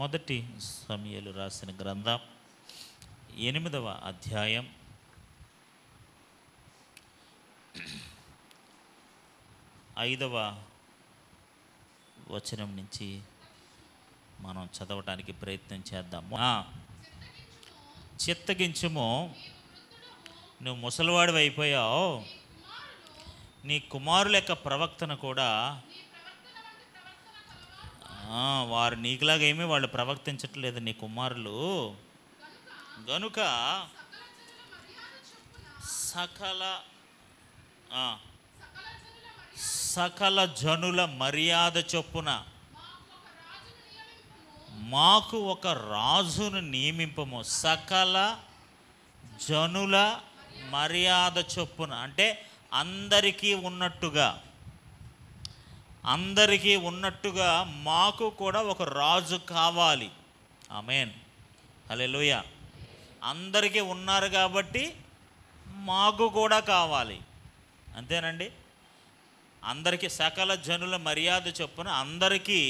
మొదటి సమయలు రాసిన గ్రంథం ఎనిమిదవ అధ్యాయం ఐదవ వచనం నుంచి మనం చదవటానికి ప్రయత్నం చేద్దాము చిత్తగించము నువ్వు ముసలివాడు అయిపోయావు నీ కుమారుల యొక్క ప్రవక్తను కూడా వారు ఏమీ వాళ్ళు ప్రవర్తించట్లేదు నీ కుమారులు గనుక సకల సకల జనుల మర్యాద చొప్పున మాకు ఒక రాజును నియమింపము సకల జనుల మర్యాద చొప్పున అంటే అందరికీ ఉన్నట్టుగా అందరికీ ఉన్నట్టుగా మాకు కూడా ఒక రాజు కావాలి ఆమెన్ లూయ అందరికీ ఉన్నారు కాబట్టి మాకు కూడా కావాలి అంతేనండి అందరికీ సకల జనుల మర్యాద చొప్పున అందరికీ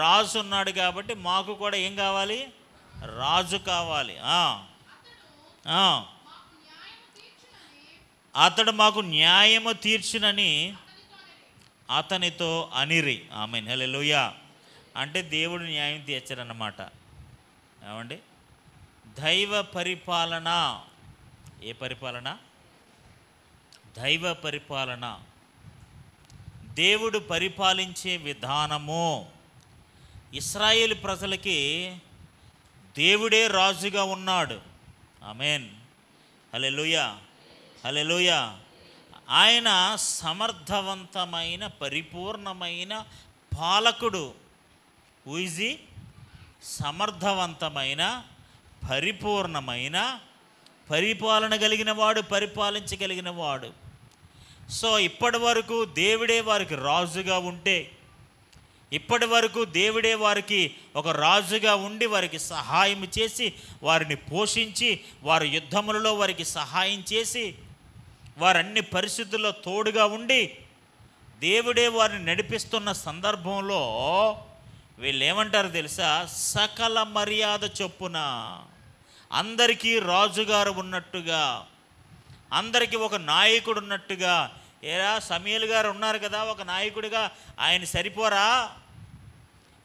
రాజు ఉన్నాడు కాబట్టి మాకు కూడా ఏం కావాలి రాజు కావాలి అతడు మాకు న్యాయము తీర్చునని అతనితో అనిరి ఆమె హెలెలుయా అంటే దేవుడు న్యాయం తీర్చరన్నమాట ఏమండి దైవ పరిపాలన ఏ పరిపాలన దైవ పరిపాలన దేవుడు పరిపాలించే విధానము ఇస్రాయేల్ ప్రజలకి దేవుడే రాజుగా ఉన్నాడు ఆమెన్ హలెలుయా హలెలుయా ఆయన సమర్థవంతమైన పరిపూర్ణమైన పాలకుడు ఊజి సమర్థవంతమైన పరిపూర్ణమైన పరిపాలన కలిగిన వాడు పరిపాలించగలిగిన వాడు సో ఇప్పటి వరకు దేవుడే వారికి రాజుగా ఉంటే ఇప్పటి వరకు దేవుడే వారికి ఒక రాజుగా ఉండి వారికి సహాయం చేసి వారిని పోషించి వారి యుద్ధములలో వారికి సహాయం చేసి వారన్ని పరిస్థితుల్లో తోడుగా ఉండి దేవుడే వారిని నడిపిస్తున్న సందర్భంలో వీళ్ళు ఏమంటారు తెలుసా సకల మర్యాద చొప్పున అందరికీ రాజుగారు ఉన్నట్టుగా అందరికీ ఒక నాయకుడు ఉన్నట్టుగా ఏరా సమీల్ గారు ఉన్నారు కదా ఒక నాయకుడిగా ఆయన సరిపోరా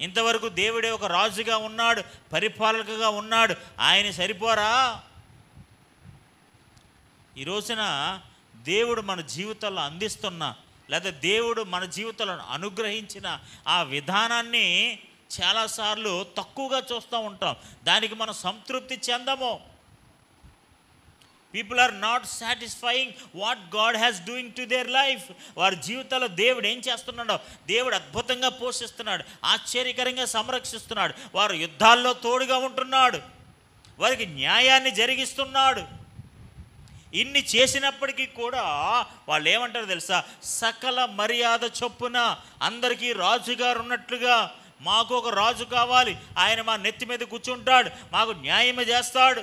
ఇంతవరకు దేవుడే ఒక రాజుగా ఉన్నాడు పరిపాలకగా ఉన్నాడు ఆయన సరిపోరా ఈ రోజున దేవుడు మన జీవితంలో అందిస్తున్న లేదా దేవుడు మన జీవితంలో అనుగ్రహించిన ఆ విధానాన్ని చాలాసార్లు తక్కువగా చూస్తూ ఉంటాం దానికి మనం సంతృప్తి చెందము people are not satisfying what God has doing to their life వారి జీవితంలో దేవుడు ఏం చేస్తున్నాడో దేవుడు అద్భుతంగా పోషిస్తున్నాడు ఆశ్చర్యకరంగా సంరక్షిస్తున్నాడు వారు యుద్ధాల్లో తోడుగా ఉంటున్నాడు వారికి న్యాయాన్ని జరిగిస్తున్నాడు ఇన్ని చేసినప్పటికీ కూడా వాళ్ళు ఏమంటారు తెలుసా సకల మర్యాద చొప్పున అందరికీ రాజుగారు ఉన్నట్లుగా మాకు ఒక రాజు కావాలి ఆయన మా నెత్తి మీద కూర్చుంటాడు మాకు న్యాయమే చేస్తాడు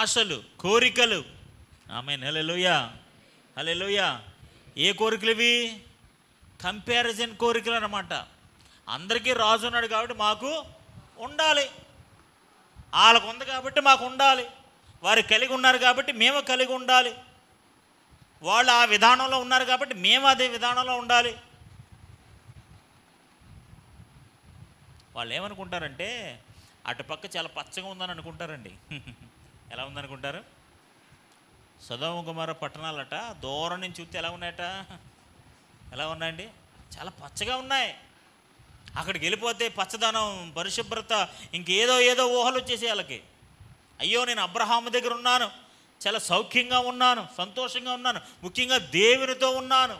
ఆశలు కోరికలు ఆమె హలెలుయా హలెలుయా ఏ కోరికలు ఇవి కంపారిజన్ కోరికలు అనమాట అందరికీ రాజు ఉన్నాడు కాబట్టి మాకు ఉండాలి వాళ్ళకు ఉంది కాబట్టి మాకు ఉండాలి వారు కలిగి ఉన్నారు కాబట్టి మేము కలిగి ఉండాలి వాళ్ళు ఆ విధానంలో ఉన్నారు కాబట్టి మేము అదే విధానంలో ఉండాలి వాళ్ళు ఏమనుకుంటారంటే అటుపక్క చాలా పచ్చగా ఉందని అనుకుంటారండి ఎలా ఉందనుకుంటారు సదోమ కుమార పట్టణాలట దూరం నుంచి చూస్తే ఎలా ఉన్నాయట ఎలా ఉన్నాయండి చాలా పచ్చగా ఉన్నాయి అక్కడికి వెళ్ళిపోతే పచ్చదనం పరిశుభ్రత ఇంకేదో ఏదో ఊహలు వచ్చేసి వాళ్ళకి అయ్యో నేను అబ్రహాము దగ్గర ఉన్నాను చాలా సౌఖ్యంగా ఉన్నాను సంతోషంగా ఉన్నాను ముఖ్యంగా దేవునితో ఉన్నాను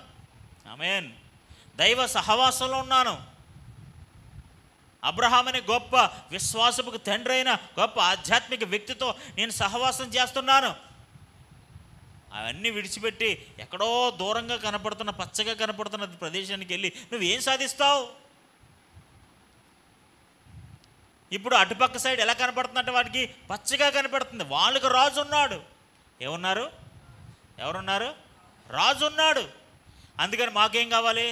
ఆమెన్ దైవ సహవాసంలో ఉన్నాను అబ్రహాం అనే గొప్ప విశ్వాసపుకు తండ్రి అయిన గొప్ప ఆధ్యాత్మిక వ్యక్తితో నేను సహవాసం చేస్తున్నాను అవన్నీ విడిచిపెట్టి ఎక్కడో దూరంగా కనపడుతున్న పచ్చగా కనపడుతున్న ప్రదేశానికి వెళ్ళి నువ్వేం సాధిస్తావు ఇప్పుడు అటుపక్క సైడ్ ఎలా కనపడుతుందంటే వాడికి పచ్చగా కనపడుతుంది వాళ్ళకు రాజు ఉన్నాడు ఏమున్నారు ఎవరున్నారు రాజు ఉన్నాడు అందుకని మాకేం కావాలి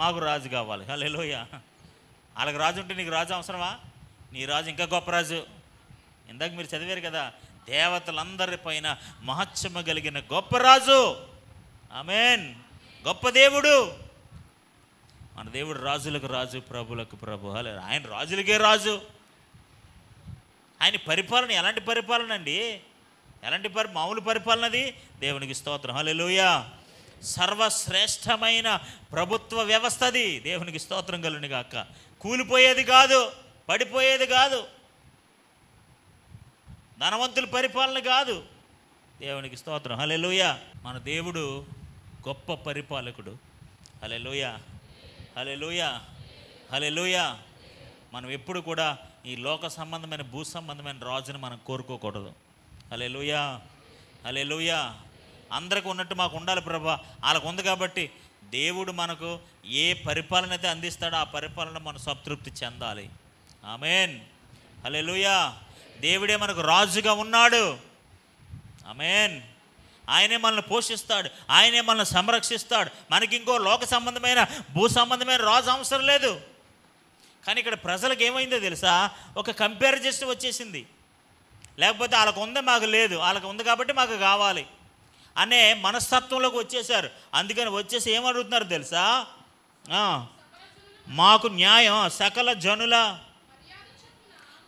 మాకు రాజు కావాలి హలోయ వాళ్ళకి రాజు ఉంటే నీకు రాజు అవసరమా నీ రాజు ఇంకా గొప్ప రాజు ఇందాక మీరు చదివారు కదా దేవతలందరి పైన మహత్సమ కలిగిన గొప్ప రాజు ఆమెన్ గొప్ప దేవుడు మన దేవుడు రాజులకు రాజు ప్రభులకు ప్రభు హలే ఆయన రాజులకే రాజు ఆయన పరిపాలన ఎలాంటి పరిపాలన అండి ఎలాంటి పరి మామూలు పరిపాలన అది దేవునికి స్తోత్రం హలోయ సర్వశ్రేష్టమైన ప్రభుత్వ వ్యవస్థ అది దేవునికి స్తోత్రం కలుని కాక కూలిపోయేది కాదు పడిపోయేది కాదు ధనవంతుల పరిపాలన కాదు దేవునికి స్తోత్రం హలెలుయ మన దేవుడు గొప్ప పరిపాలకుడు హలెలుయ హలే హలెలుయ మనం ఎప్పుడు కూడా ఈ లోక సంబంధమైన భూ సంబంధమైన రాజుని మనం కోరుకోకూడదు అలే లూయా అలే లూయా అందరికి ఉన్నట్టు మాకు ఉండాలి ప్రభా వాళ్ళకు ఉంది కాబట్టి దేవుడు మనకు ఏ పరిపాలన అయితే అందిస్తాడో ఆ పరిపాలన మనం సంతృప్తి చెందాలి ఆమెన్ అలే లూయా దేవుడే మనకు రాజుగా ఉన్నాడు ఆమెన్ ఆయనే మనల్ని పోషిస్తాడు ఆయనే మనల్ని సంరక్షిస్తాడు మనకి ఇంకో లోక సంబంధమైన భూ సంబంధమైన రాజు అవసరం లేదు కానీ ఇక్కడ ప్రజలకు ఏమైందో తెలుసా ఒక కంపారిజేషన్ వచ్చేసింది లేకపోతే వాళ్ళకు ఉంది మాకు లేదు వాళ్ళకు ఉంది కాబట్టి మాకు కావాలి అనే మనస్తత్వంలోకి వచ్చేసారు అందుకని వచ్చేసి ఏమడుగుతున్నారు తెలుసా మాకు న్యాయం సకల జనుల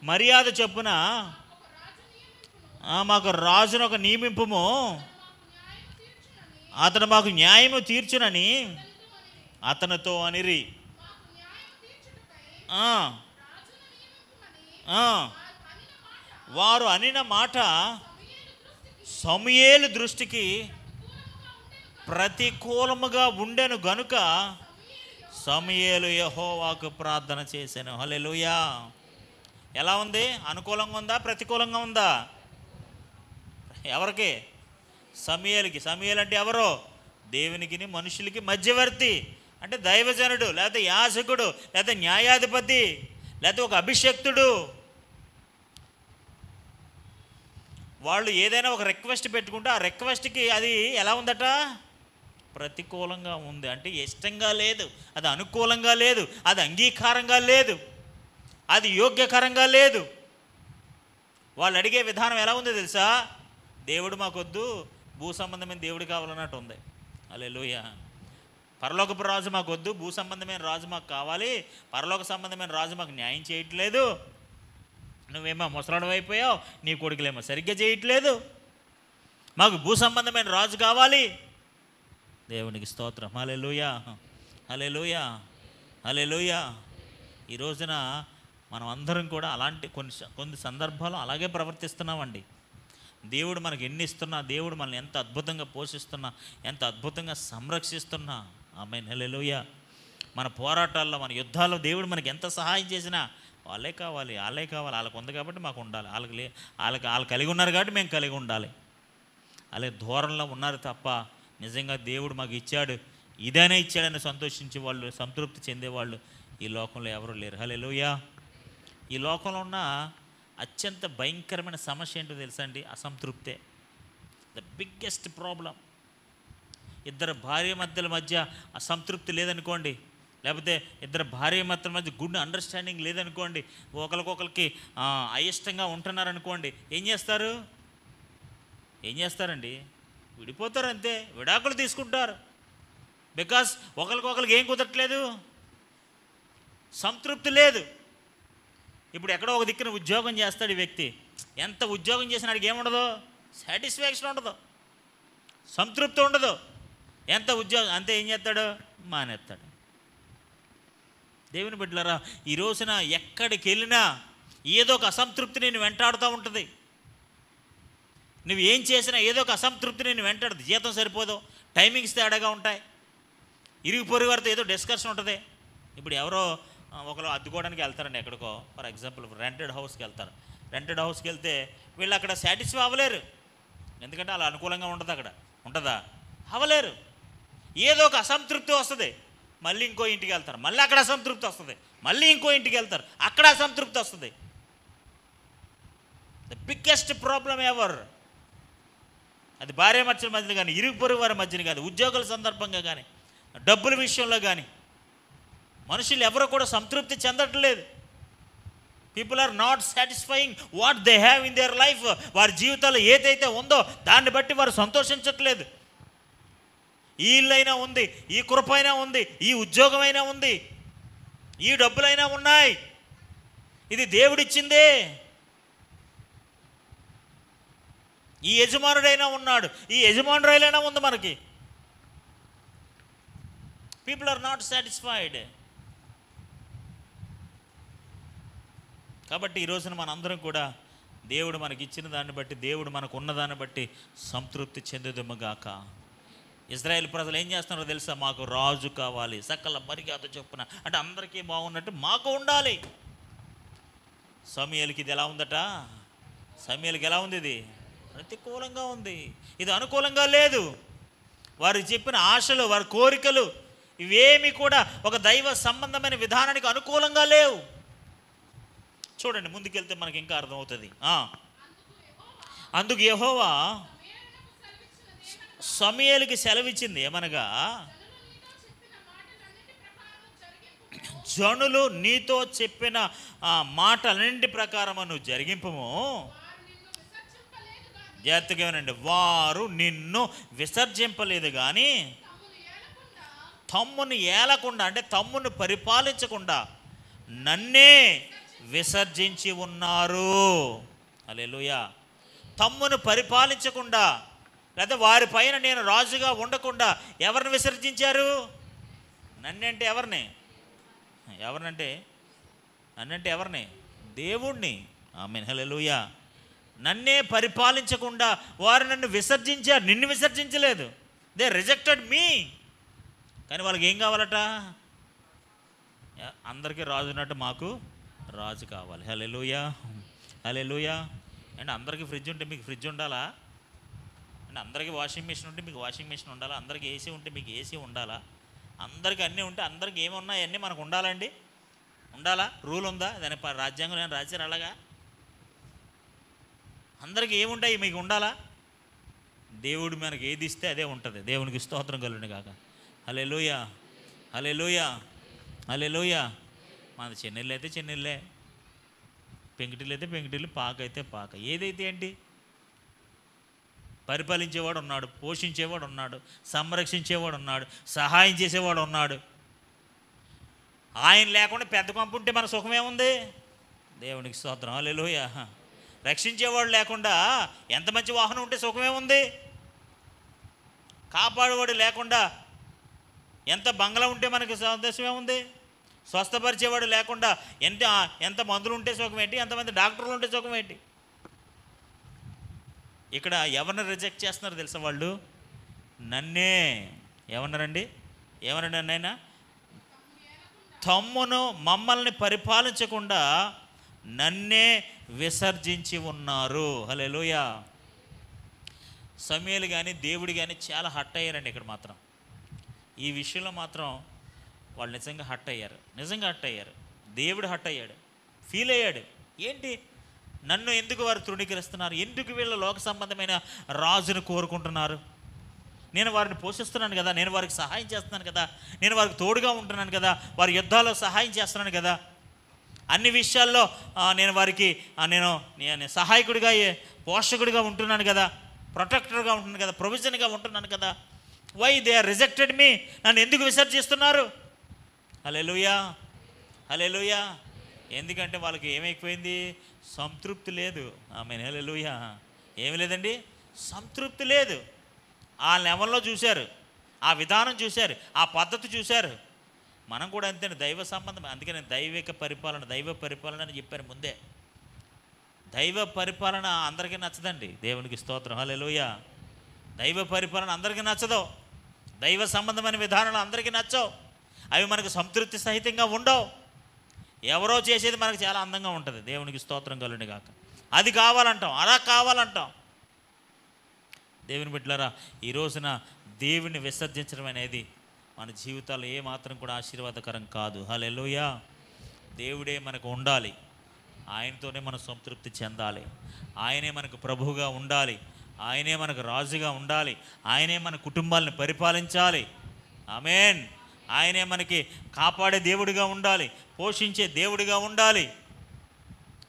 మర్యాద చెప్పున మాకు రాజును ఒక నియమింపము అతను మాకు న్యాయము తీర్చునని అతనితో అనిరి వారు అనిన మాట సమయేలు దృష్టికి ప్రతికూలముగా ఉండెను గనుక సమయేలు యహోవాకు ప్రార్థన చేశాను హలెలుయా ఎలా ఉంది అనుకూలంగా ఉందా ప్రతికూలంగా ఉందా ఎవరికి సమయలకి సమయలు అంటే ఎవరో దేవునికి మనుషులకి మధ్యవర్తి అంటే దైవజనుడు లేకపోతే యాసకుడు లేకపోతే న్యాయాధిపతి లేకపోతే ఒక అభిషక్తుడు వాళ్ళు ఏదైనా ఒక రిక్వెస్ట్ పెట్టుకుంటే ఆ రిక్వెస్ట్కి అది ఎలా ఉందట ప్రతికూలంగా ఉంది అంటే ఇష్టంగా లేదు అది అనుకూలంగా లేదు అది అంగీకారంగా లేదు అది యోగ్యకరంగా లేదు వాళ్ళు అడిగే విధానం ఎలా ఉంది తెలుసా దేవుడు మాకొద్దు భూ సంబంధమైన దేవుడు కావాలన్నట్టు ఉంది అలే పరలోకపు రాజు మాకు వద్దు భూ సంబంధమైన రాజు మాకు కావాలి పరలోక సంబంధమైన రాజు మాకు న్యాయం చేయట్లేదు నువ్వేమో ముసలాడు అయిపోయావు నీ కొడుకులేమో సరిగ్గా చేయట్లేదు మాకు భూ సంబంధమైన రాజు కావాలి దేవునికి స్తోత్రం హలే లూయా హలే లూయా హలే లూయా ఈ రోజున మనం అందరం కూడా అలాంటి కొన్ని కొన్ని సందర్భాలు అలాగే ప్రవర్తిస్తున్నామండి దేవుడు మనకు ఎన్ని ఇస్తున్నా దేవుడు మనల్ని ఎంత అద్భుతంగా పోషిస్తున్నా ఎంత అద్భుతంగా సంరక్షిస్తున్నా ఆమె హెలెలుయ మన పోరాటాల్లో మన యుద్ధాల్లో దేవుడు మనకి ఎంత సహాయం చేసినా వాళ్ళే కావాలి వాళ్ళే కావాలి వాళ్ళకు ఉంది కాబట్టి మాకు ఉండాలి వాళ్ళకి లే వాళ్ళకి వాళ్ళు కలిగి ఉన్నారు కాబట్టి మేము కలిగి ఉండాలి అలాగే దూరంలో ఉన్నారు తప్ప నిజంగా దేవుడు మాకు ఇచ్చాడు ఇదైనా ఇచ్చాడని సంతోషించే వాళ్ళు సంతృప్తి చెందేవాళ్ళు ఈ లోకంలో ఎవరు లేరు హలెలుయా ఈ లోకంలో ఉన్న అత్యంత భయంకరమైన సమస్య ఏంటో తెలుసా అండి అసంతృప్తే ద బిగ్గెస్ట్ ప్రాబ్లం ఇద్దరు భార్య మధ్యల మధ్య అసంతృప్తి లేదనుకోండి లేకపోతే ఇద్దరు భార్య మాత్రం మధ్య గుడ్ అండర్స్టాండింగ్ లేదనుకోండి ఒకరికొకరికి అయిష్టంగా ఉంటున్నారనుకోండి ఏం చేస్తారు ఏం చేస్తారండి విడిపోతారు అంతే విడాకులు తీసుకుంటారు బికాస్ ఒకరికొకరికి ఏం కుదరట్లేదు సంతృప్తి లేదు ఇప్పుడు ఎక్కడో ఒక దిక్కున ఉద్యోగం చేస్తాడు ఈ వ్యక్తి ఎంత ఉద్యోగం చేసినాడికి ఏముండదు సాటిస్ఫాక్షన్ ఉండదు సంతృప్తి ఉండదు ఎంత ఉద్యోగం అంతే ఏం చేస్తాడు మానేస్తాడు దేవుని బిడ్డలరా ఈ రోజున ఎక్కడికి వెళ్ళినా ఏదో ఒక అసంతృప్తి నేను వెంటాడుతూ ఉంటుంది నువ్వు ఏం చేసినా ఏదో ఒక అసంతృప్తి నేను వెంటాడుతుంది జీతం సరిపోదు టైమింగ్స్ తేడాగా ఉంటాయి ఇరుగు పొరుగు వారితో ఏదో డిస్కషన్ ఉంటుంది ఇప్పుడు ఎవరో ఒకరు అద్దుకోవడానికి వెళ్తారండి ఎక్కడికో ఫర్ ఎగ్జాంపుల్ రెంటెడ్ హౌస్కి వెళ్తారు రెంటెడ్ హౌస్కి వెళ్తే వీళ్ళు అక్కడ సాటిస్ఫై అవ్వలేరు ఎందుకంటే అలా అనుకూలంగా ఉండదు అక్కడ ఉంటుందా అవ్వలేరు ఏదో ఒక అసంతృప్తి వస్తుంది మళ్ళీ ఇంకో ఇంటికి వెళ్తారు మళ్ళీ అక్కడ అసంతృప్తి వస్తుంది మళ్ళీ ఇంకో ఇంటికి వెళ్తారు అక్కడ అసంతృప్తి వస్తుంది ద బిగ్గెస్ట్ ప్రాబ్లం ఎవరు అది భార్య మధ్యన మధ్యన కానీ ఇరుగు పొరుగు వారి మధ్యన కానీ ఉద్యోగుల సందర్భంగా కానీ డబ్బుల విషయంలో కానీ మనుషులు ఎవరు కూడా సంతృప్తి చెందట్లేదు people are not satisfying what they have in their life వారి జీవితాల్లో ఏదైతే ఉందో దాన్ని బట్టి వారు సంతోషించట్లేదు ఈ ఇల్లైనా ఉంది ఈ కృపైనా ఉంది ఈ ఉద్యోగమైనా ఉంది ఈ డబ్బులైనా ఉన్నాయి ఇది దేవుడిచ్చిందే ఈ యజమానుడైనా ఉన్నాడు ఈ యజమానురాలైనా ఉంది మనకి పీపుల్ ఆర్ నాట్ సాటిస్ఫైడ్ కాబట్టి ఈరోజున మనందరం కూడా దేవుడు మనకిచ్చిన దాన్ని బట్టి దేవుడు మనకు ఉన్నదాన్ని బట్టి సంతృప్తి చెందుదమ్మగాక ఇజ్రాయెల్ ప్రజలు ఏం చేస్తున్నారో తెలుసా మాకు రాజు కావాలి సకల మర్యాద చొప్పున అంటే అందరికీ బాగున్నట్టు మాకు ఉండాలి సమయలకి ఇది ఎలా ఉందట సమయలకి ఎలా ఉంది ఇది ప్రతికూలంగా ఉంది ఇది అనుకూలంగా లేదు వారు చెప్పిన ఆశలు వారి కోరికలు ఇవేమి కూడా ఒక దైవ సంబంధమైన విధానానికి అనుకూలంగా లేవు చూడండి ముందుకెళ్తే మనకి ఇంకా అర్థమవుతుంది అందుకు యహోవా సమయలకి సెలవిచ్చింది ఏమనగా జనులు నీతో చెప్పిన మాటలన్నింటి ప్రకారం నువ్వు జరిగింపము జాగ్రత్తగా వారు నిన్ను విసర్జింపలేదు కానీ తమ్ముని ఏలకుండా అంటే తమ్ముని పరిపాలించకుండా నన్నే విసర్జించి ఉన్నారు అలెలుయా తమ్మును పరిపాలించకుండా లేదా వారి పైన నేను రాజుగా ఉండకుండా ఎవరిని విసర్జించారు నన్నంటే ఎవరిని ఎవరినంటే నన్నంటే ఎవరిని దేవుణ్ణి ఆ హలలుయా నన్నే పరిపాలించకుండా వారు నన్ను విసర్జించారు నిన్ను విసర్జించలేదు దే రిజెక్టెడ్ మీ కానీ వాళ్ళకి ఏం కావాలట అందరికీ రాజు ఉన్నట్టు మాకు రాజు కావాలి హలే హలే లూయా అండ్ అందరికీ ఫ్రిడ్జ్ ఉంటే మీకు ఫ్రిడ్జ్ ఉండాలా అంటే అందరికీ వాషింగ్ మిషన్ ఉంటే మీకు వాషింగ్ మిషన్ ఉండాలా అందరికీ ఏసీ ఉంటే మీకు ఏసీ ఉండాలా అందరికీ అన్నీ ఉంటే అందరికి ఏమున్నా అన్నీ మనకు ఉండాలండి ఉండాలా రూల్ ఉందా దాని రాజ్యాంగం నేను రాశారు అలాగా అందరికీ ఏముంటాయి మీకు ఉండాలా దేవుడు మనకి ఏది ఇస్తే అదే ఉంటుంది దేవునికి స్తోత్రం కలుగుని కాక హలే లూయ హలే లూయ హలే లూయ మన చెన్నెళ్ళు అయితే చెన్నెళ్ళే పెంకిటిల్లు అయితే పెంకిటిల్లు పాక అయితే పాక ఏదైతే ఏంటి పరిపాలించేవాడు ఉన్నాడు పోషించేవాడు ఉన్నాడు సంరక్షించేవాడు ఉన్నాడు సహాయం చేసేవాడు ఉన్నాడు ఆయన లేకుండా పెద్ద కంపు ఉంటే మన సుఖమేముంది దేవునికి స్తోత్రం లేలోయ రక్షించేవాడు లేకుండా ఎంత మంచి వాహనం ఉంటే సుఖమేముంది కాపాడేవాడు లేకుండా ఎంత బంగ్లా ఉంటే మనకి ఉంది స్వస్థపరిచేవాడు లేకుండా ఎంత ఎంత మందులు ఉంటే సుఖమేంటి ఎంతమంది డాక్టర్లు ఉంటే సుఖం ఏంటి ఇక్కడ ఎవరిని రిజెక్ట్ చేస్తున్నారు తెలుసా వాళ్ళు నన్నే ఏమన్నారండి ఏమన్నాడు నన్నైనా తమ్మును మమ్మల్ని పరిపాలించకుండా నన్నే విసర్జించి ఉన్నారు హలే లోయా సమయాలు కానీ దేవుడు కానీ చాలా హట్ అయ్యారండి ఇక్కడ మాత్రం ఈ విషయంలో మాత్రం వాళ్ళు నిజంగా హట్ అయ్యారు నిజంగా హట్ అయ్యారు దేవుడు హట్ అయ్యాడు ఫీల్ అయ్యాడు ఏంటి నన్ను ఎందుకు వారు తృణీకరిస్తున్నారు ఎందుకు వీళ్ళ లోక సంబంధమైన రాజును కోరుకుంటున్నారు నేను వారిని పోషిస్తున్నాను కదా నేను వారికి సహాయం చేస్తున్నాను కదా నేను వారికి తోడుగా ఉంటున్నాను కదా వారి యుద్ధాల్లో సహాయం చేస్తున్నాను కదా అన్ని విషయాల్లో నేను వారికి నేను నేను సహాయకుడిగా పోషకుడిగా ఉంటున్నాను కదా ప్రొటెక్టర్గా ఉంటున్నాను కదా ప్రొవిజన్గా ఉంటున్నాను కదా why they are rejected me నన్ను ఎందుకు విసర్జిస్తున్నారు హలే లూయా ఎందుకంటే వాళ్ళకి ఏమైపోయింది సంతృప్తి లేదు ఆమె నెలలుయ ఏమి లేదండి సంతృప్తి లేదు ఆ లెవెల్లో చూశారు ఆ విధానం చూశారు ఆ పద్ధతి చూశారు మనం కూడా అంతే దైవ సంబంధం అందుకని దైవిక పరిపాలన దైవ పరిపాలన అని చెప్పాను ముందే దైవ పరిపాలన అందరికీ నచ్చదండి దేవునికి స్తోత్రం హలోయ దైవ పరిపాలన అందరికీ నచ్చదు దైవ సంబంధమైన విధానాలు అందరికీ నచ్చవు అవి మనకు సంతృప్తి సహితంగా ఉండవు ఎవరో చేసేది మనకు చాలా అందంగా ఉంటుంది దేవునికి స్తోత్రం కలుని కాక అది కావాలంటాం అలా కావాలంటాం దేవుని బిడ్డలరా ఈ రోజున దేవుని విసర్జించడం అనేది మన జీవితాలు ఏమాత్రం కూడా ఆశీర్వాదకరం కాదు హలెలోయా దేవుడే మనకు ఉండాలి ఆయనతోనే మనం సంతృప్తి చెందాలి ఆయనే మనకు ప్రభువుగా ఉండాలి ఆయనే మనకు రాజుగా ఉండాలి ఆయనే మన కుటుంబాలను పరిపాలించాలి ఆమెన్ ఆయనే మనకి కాపాడే దేవుడిగా ఉండాలి పోషించే దేవుడిగా ఉండాలి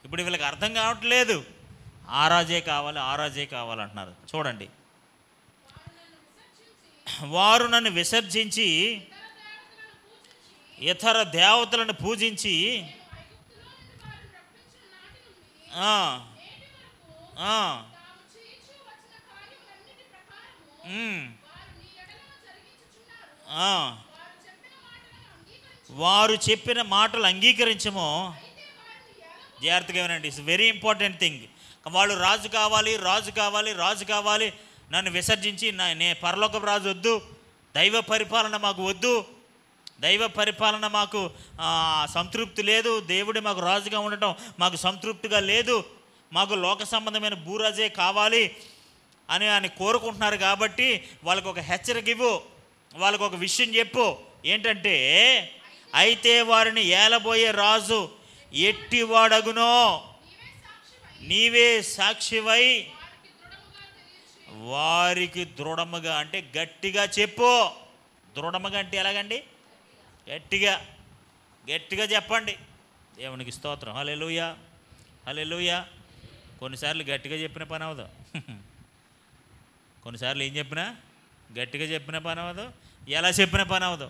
ఇప్పుడు వీళ్ళకి అర్థం కావట్లేదు ఆరాజే కావాలి ఆరాజే కావాలంటున్నారు చూడండి వారు నన్ను విసర్జించి ఇతర దేవతలను పూజించి ఆ వారు చెప్పిన మాటలు అంగీకరించమో జాగ్రత్తగా ఏమనండి ఇట్స్ వెరీ ఇంపార్టెంట్ థింగ్ వాళ్ళు రాజు కావాలి రాజు కావాలి రాజు కావాలి నన్ను విసర్జించి నా నే పరలోక రాజు వద్దు దైవ పరిపాలన మాకు వద్దు దైవ పరిపాలన మాకు సంతృప్తి లేదు దేవుడి మాకు రాజుగా ఉండటం మాకు సంతృప్తిగా లేదు మాకు లోక సంబంధమైన భూరాజే కావాలి అని ఆయన కోరుకుంటున్నారు కాబట్టి వాళ్ళకు ఒక హెచ్చరిక ఇవ్వు వాళ్ళకు ఒక విషయం చెప్పు ఏంటంటే అయితే వారిని ఏలబోయే రాజు ఎట్టివాడగునో నీవే సాక్షివై వారికి దృఢముగా అంటే గట్టిగా చెప్పు దృఢముగా అంటే ఎలాగండి గట్టిగా గట్టిగా చెప్పండి దేవునికి స్తోత్రం హలే లూయా హలే లూయా కొన్నిసార్లు గట్టిగా చెప్పిన పని అవదు కొన్నిసార్లు ఏం చెప్పినా గట్టిగా చెప్పిన పని అవదు ఎలా చెప్పిన పని అవదు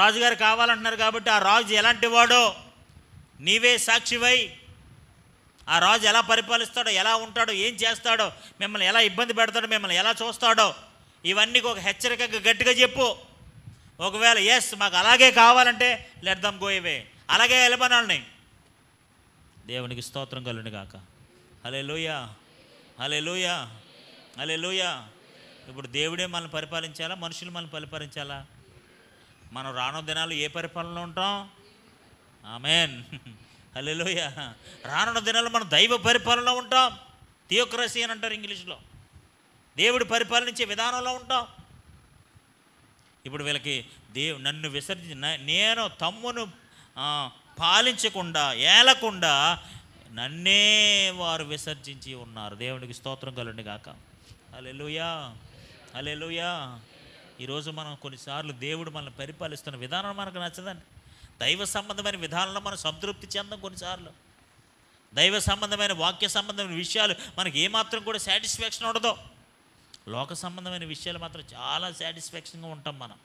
రాజుగారు కావాలంటున్నారు కాబట్టి ఆ రాజు ఎలాంటి వాడో నీవే సాక్షివై ఆ రాజు ఎలా పరిపాలిస్తాడో ఎలా ఉంటాడో ఏం చేస్తాడో మిమ్మల్ని ఎలా ఇబ్బంది పెడతాడో మిమ్మల్ని ఎలా చూస్తాడో ఇవన్నీ ఒక హెచ్చరికగా గట్టిగా చెప్పు ఒకవేళ ఎస్ మాకు అలాగే కావాలంటే లెట్ గోయవే అలాగే వెళ్ళబనాలని దేవునికి స్తోత్రం కలుని కాక హలే లూయా హలే లూయా హలే లూయా ఇప్పుడు దేవుడే మనల్ని పరిపాలించాలా మనుషులు మనల్ని పరిపాలించాలా మనం రానో దినాలు ఏ పరిపాలనలో ఉంటాం ఆమెన్ హలోయ రానున్న దినాలు మనం దైవ పరిపాలనలో ఉంటాం థియోక్రసీ అని అంటారు ఇంగ్లీష్లో దేవుడు పరిపాలించే విధానంలో ఉంటాం ఇప్పుడు వీళ్ళకి దేవు నన్ను విసర్జి నేను తమ్మును పాలించకుండా ఏలకుండా నన్నే వారు విసర్జించి ఉన్నారు దేవునికి స్తోత్రం కలండి కాక అలెలుయా అలెలుయా ఈరోజు మనం కొన్నిసార్లు దేవుడు మనల్ని పరిపాలిస్తున్న విధానం మనకు నచ్చదండి దైవ సంబంధమైన విధానంలో మనం సంతృప్తి చెందాం కొన్నిసార్లు దైవ సంబంధమైన వాక్య సంబంధమైన విషయాలు మనకి ఏమాత్రం కూడా సాటిస్ఫాక్షన్ ఉండదు లోక సంబంధమైన విషయాలు మాత్రం చాలా సాటిస్ఫాక్షన్గా ఉంటాం మనం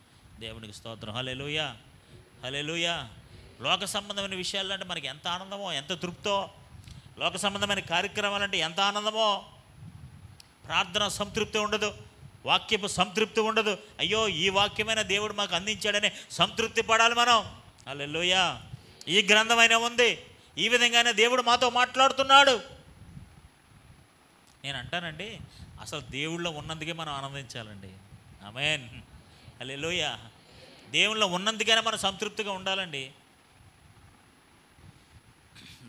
దేవునికి స్తోత్రం హలెలుయా హలెలుయా లోక సంబంధమైన విషయాలు అంటే మనకి ఎంత ఆనందమో ఎంత తృప్తో లోక సంబంధమైన కార్యక్రమాలంటే ఎంత ఆనందమో ప్రార్థన సంతృప్తి ఉండదు వాక్యపు సంతృప్తి ఉండదు అయ్యో ఈ వాక్యమైన దేవుడు మాకు అందించాడని సంతృప్తి పడాలి మనం అల్లెలుయా ఈ గ్రంథమైన ఉంది ఈ విధంగానే దేవుడు మాతో మాట్లాడుతున్నాడు నేను అంటానండి అసలు దేవుళ్ళు ఉన్నందుకే మనం ఆనందించాలండి ఆమెన్ అల్లెలుయ దేవుళ్ళు ఉన్నందుకైనా మనం సంతృప్తిగా ఉండాలండి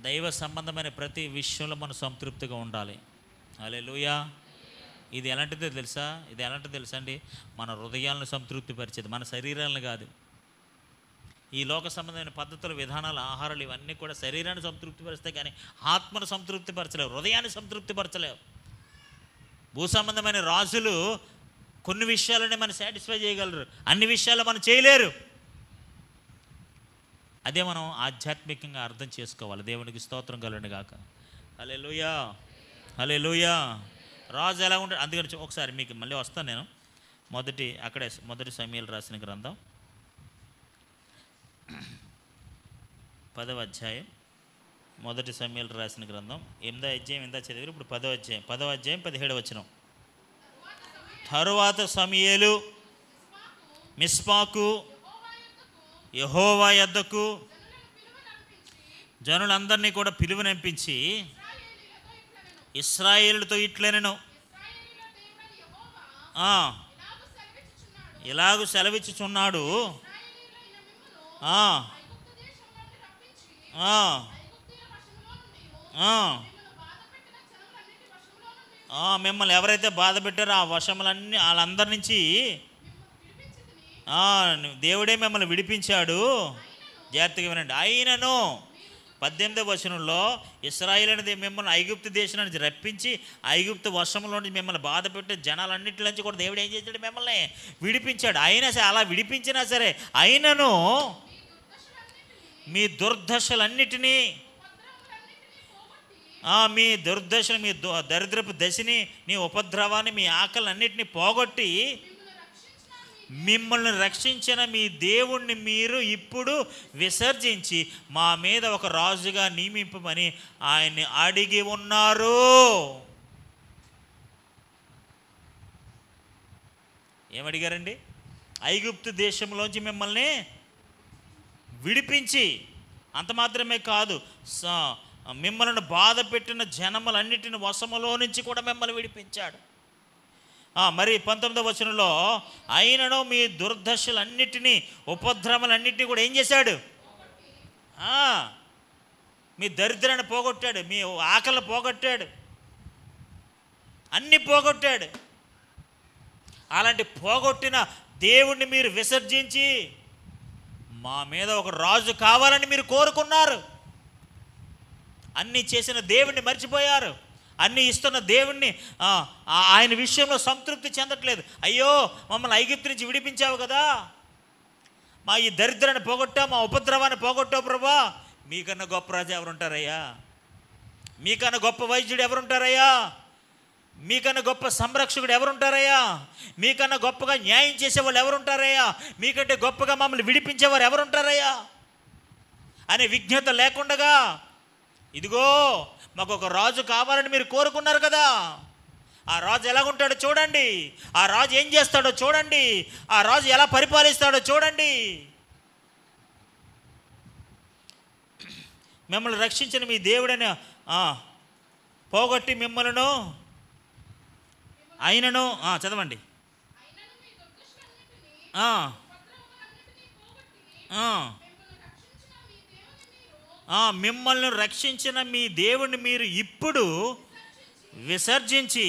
దైవ సంబంధమైన ప్రతి విషయంలో మనం సంతృప్తిగా ఉండాలి అలే ఇది ఎలాంటిదో తెలుసా ఇది ఎలాంటిది తెలుసా అండి మన హృదయాలను సంతృప్తిపరిచేది మన శరీరాలను కాదు ఈ లోక సంబంధమైన పద్ధతులు విధానాలు ఆహారాలు ఇవన్నీ కూడా శరీరాన్ని సంతృప్తిపరిస్తాయి కానీ ఆత్మను సంతృప్తిపరచలేవు హృదయాన్ని సంతృప్తిపరచలేవు భూ సంబంధమైన రాజులు కొన్ని విషయాలనే మనం సాటిస్ఫై చేయగలరు అన్ని విషయాలు మనం చేయలేరు అదే మనం ఆధ్యాత్మికంగా అర్థం చేసుకోవాలి దేవునికి స్తోత్రం కలండి కాక హలే లూయా హలే లూయా రాజు ఎలా ఉంటాడు అందుకని ఒకసారి మీకు మళ్ళీ వస్తాను నేను మొదటి అక్కడే మొదటి సమయంలో రాసిన గ్రంథం పదవ అధ్యాయం మొదటి సమయంలో రాసిన గ్రంథం ఎనిమిదో అధ్యాయం ఎంత చదివారు ఇప్పుడు పదవ అధ్యాయం పదవ అధ్యాయం పదిహేడు వచ్చినాం తరువాత సమయలు మిస్పాకు యహోవా యద్దకు జనులందరినీ కూడా పిలువనిపించి ఇట్లే నేను ఇలాగ సెలవిచ్చుచున్నాడు మిమ్మల్ని ఎవరైతే బాధ పెట్టారో ఆ వశములన్నీ వాళ్ళందరి నుంచి దేవుడే మిమ్మల్ని విడిపించాడు జాగ్రత్తగా వినండి అయినను పద్దెనిమిది వచనంలో ఇస్రాయిల్ అనేది మిమ్మల్ని ఐగుప్తు దేశం నుంచి రప్పించి ఐగుప్తు వర్షంలో నుంచి మిమ్మల్ని బాధ పెట్టే జనాలన్నింటి నుంచి కూడా దేవుడు ఏం చేశాడు మిమ్మల్ని విడిపించాడు అయినా సరే అలా విడిపించినా సరే అయినను మీ దుర్దశలన్నిటినీ మీ దుర్దశ మీ దరిద్రపు దశని మీ ఉపద్రవాన్ని మీ ఆకలి అన్నింటినీ పోగొట్టి మిమ్మల్ని రక్షించిన మీ దేవుణ్ణి మీరు ఇప్పుడు విసర్జించి మా మీద ఒక రాజుగా నియమింపమని ఆయన్ని అడిగి ఉన్నారు ఏమడిగారండి ఐగుప్తు దేశంలోంచి మిమ్మల్ని విడిపించి అంత మాత్రమే కాదు మిమ్మల్ని బాధ పెట్టిన జనములన్నిటిని వశములో నుంచి కూడా మిమ్మల్ని విడిపించాడు మరి పంతొమ్మిదవ వచనంలో అయినను మీ దుర్దశలన్నిటినీ ఉపద్రవలన్నిటినీ కూడా ఏం చేశాడు మీ దరిద్రాన్ని పోగొట్టాడు మీ ఆకలి పోగొట్టాడు అన్నీ పోగొట్టాడు అలాంటి పోగొట్టిన దేవుణ్ణి మీరు విసర్జించి మా మీద ఒక రాజు కావాలని మీరు కోరుకున్నారు అన్నీ చేసిన దేవుణ్ణి మర్చిపోయారు అన్నీ ఇస్తున్న దేవుణ్ణి ఆయన విషయంలో సంతృప్తి చెందట్లేదు అయ్యో మమ్మల్ని ఐగుప్తు నుంచి విడిపించావు కదా మా ఈ దరిద్రాన్ని పోగొట్టావు మా ఉపద్రవాన్ని పోగొట్టావు ప్రభా మీకన్నా గొప్ప రాజు ఎవరుంటారయ్యా మీకన్నా గొప్ప వైద్యుడు ఎవరుంటారయ్యా మీకన్నా గొప్ప సంరక్షకుడు ఎవరుంటారయ్యా మీకన్నా గొప్పగా న్యాయం చేసేవాళ్ళు ఎవరుంటారయ్యా మీకంటే గొప్పగా మమ్మల్ని విడిపించేవారు ఎవరుంటారయ్యా అనే విజ్ఞత లేకుండగా ఇదిగో మాకు ఒక రాజు కావాలని మీరు కోరుకున్నారు కదా ఆ రాజు ఎలాగుంటాడో చూడండి ఆ రాజు ఏం చేస్తాడో చూడండి ఆ రాజు ఎలా పరిపాలిస్తాడో చూడండి మిమ్మల్ని రక్షించిన మీ దేవుడని పోగొట్టి మిమ్మల్ని అయినను చదవండి ఆ మిమ్మల్ని రక్షించిన మీ దేవుని మీరు ఇప్పుడు విసర్జించి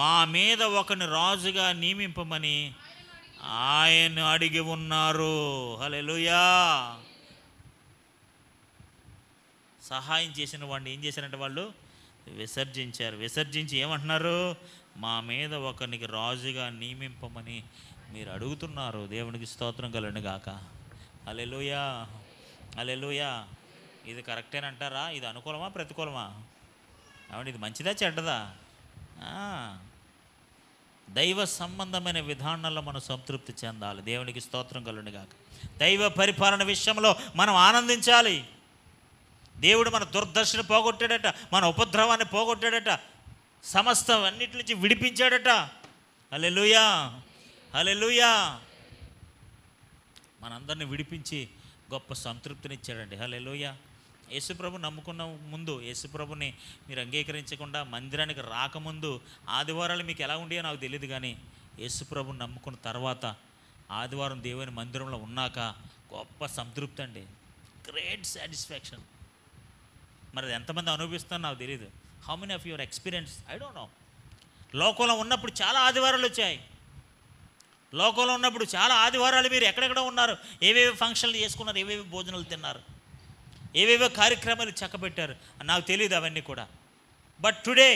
మా మీద ఒకని రాజుగా నియమింపమని ఆయన అడిగి ఉన్నారు హలెలుయా సహాయం చేసిన వాడిని ఏం చేశారంటే వాళ్ళు విసర్జించారు విసర్జించి ఏమంటున్నారు మా మీద ఒకరికి రాజుగా నియమింపమని మీరు అడుగుతున్నారు దేవునికి స్తోత్రం కలండి గాక అలెలుయా అలెలుయా ఇది అంటారా ఇది అనుకూలమా ప్రతికూలమా కాబట్టి ఇది మంచిదా చెడ్డదా దైవ సంబంధమైన విధానంలో మనం సంతృప్తి చెందాలి దేవునికి స్తోత్రం కాక దైవ పరిపాలన విషయంలో మనం ఆనందించాలి దేవుడు మన దుర్దర్శను పోగొట్టాడట మన ఉపద్రవాన్ని పోగొట్టాడట సమస్త అన్నిటి నుంచి విడిపించాడట అలెలుయా అలెలుయా మనందరిని విడిపించి గొప్ప సంతృప్తినిచ్చాడండి హలోయ యేసుప్రభు నమ్ముకున్న ముందు యేసుప్రభుని మీరు అంగీకరించకుండా మందిరానికి రాకముందు ఆదివారాలు మీకు ఎలా ఉండేయో నాకు తెలియదు కానీ యేసుప్రభుని నమ్ముకున్న తర్వాత ఆదివారం దేవుని మందిరంలో ఉన్నాక గొప్ప సంతృప్తి అండి గ్రేట్ సాటిస్ఫాక్షన్ మరి ఎంతమంది అనుభవిస్తాను నాకు తెలియదు how many of your experience I don't know లోకంలో ఉన్నప్పుడు చాలా ఆదివారాలు వచ్చాయి లోకంలో ఉన్నప్పుడు చాలా ఆదివారాలు మీరు ఎక్కడెక్కడ ఉన్నారు ఏవేవి ఫంక్షన్లు చేసుకున్నారు ఏవేవి భోజనాలు తిన్నారు ఏవేవో కార్యక్రమాలు చక్కబెట్టారు నాకు తెలియదు అవన్నీ కూడా బట్ టుడే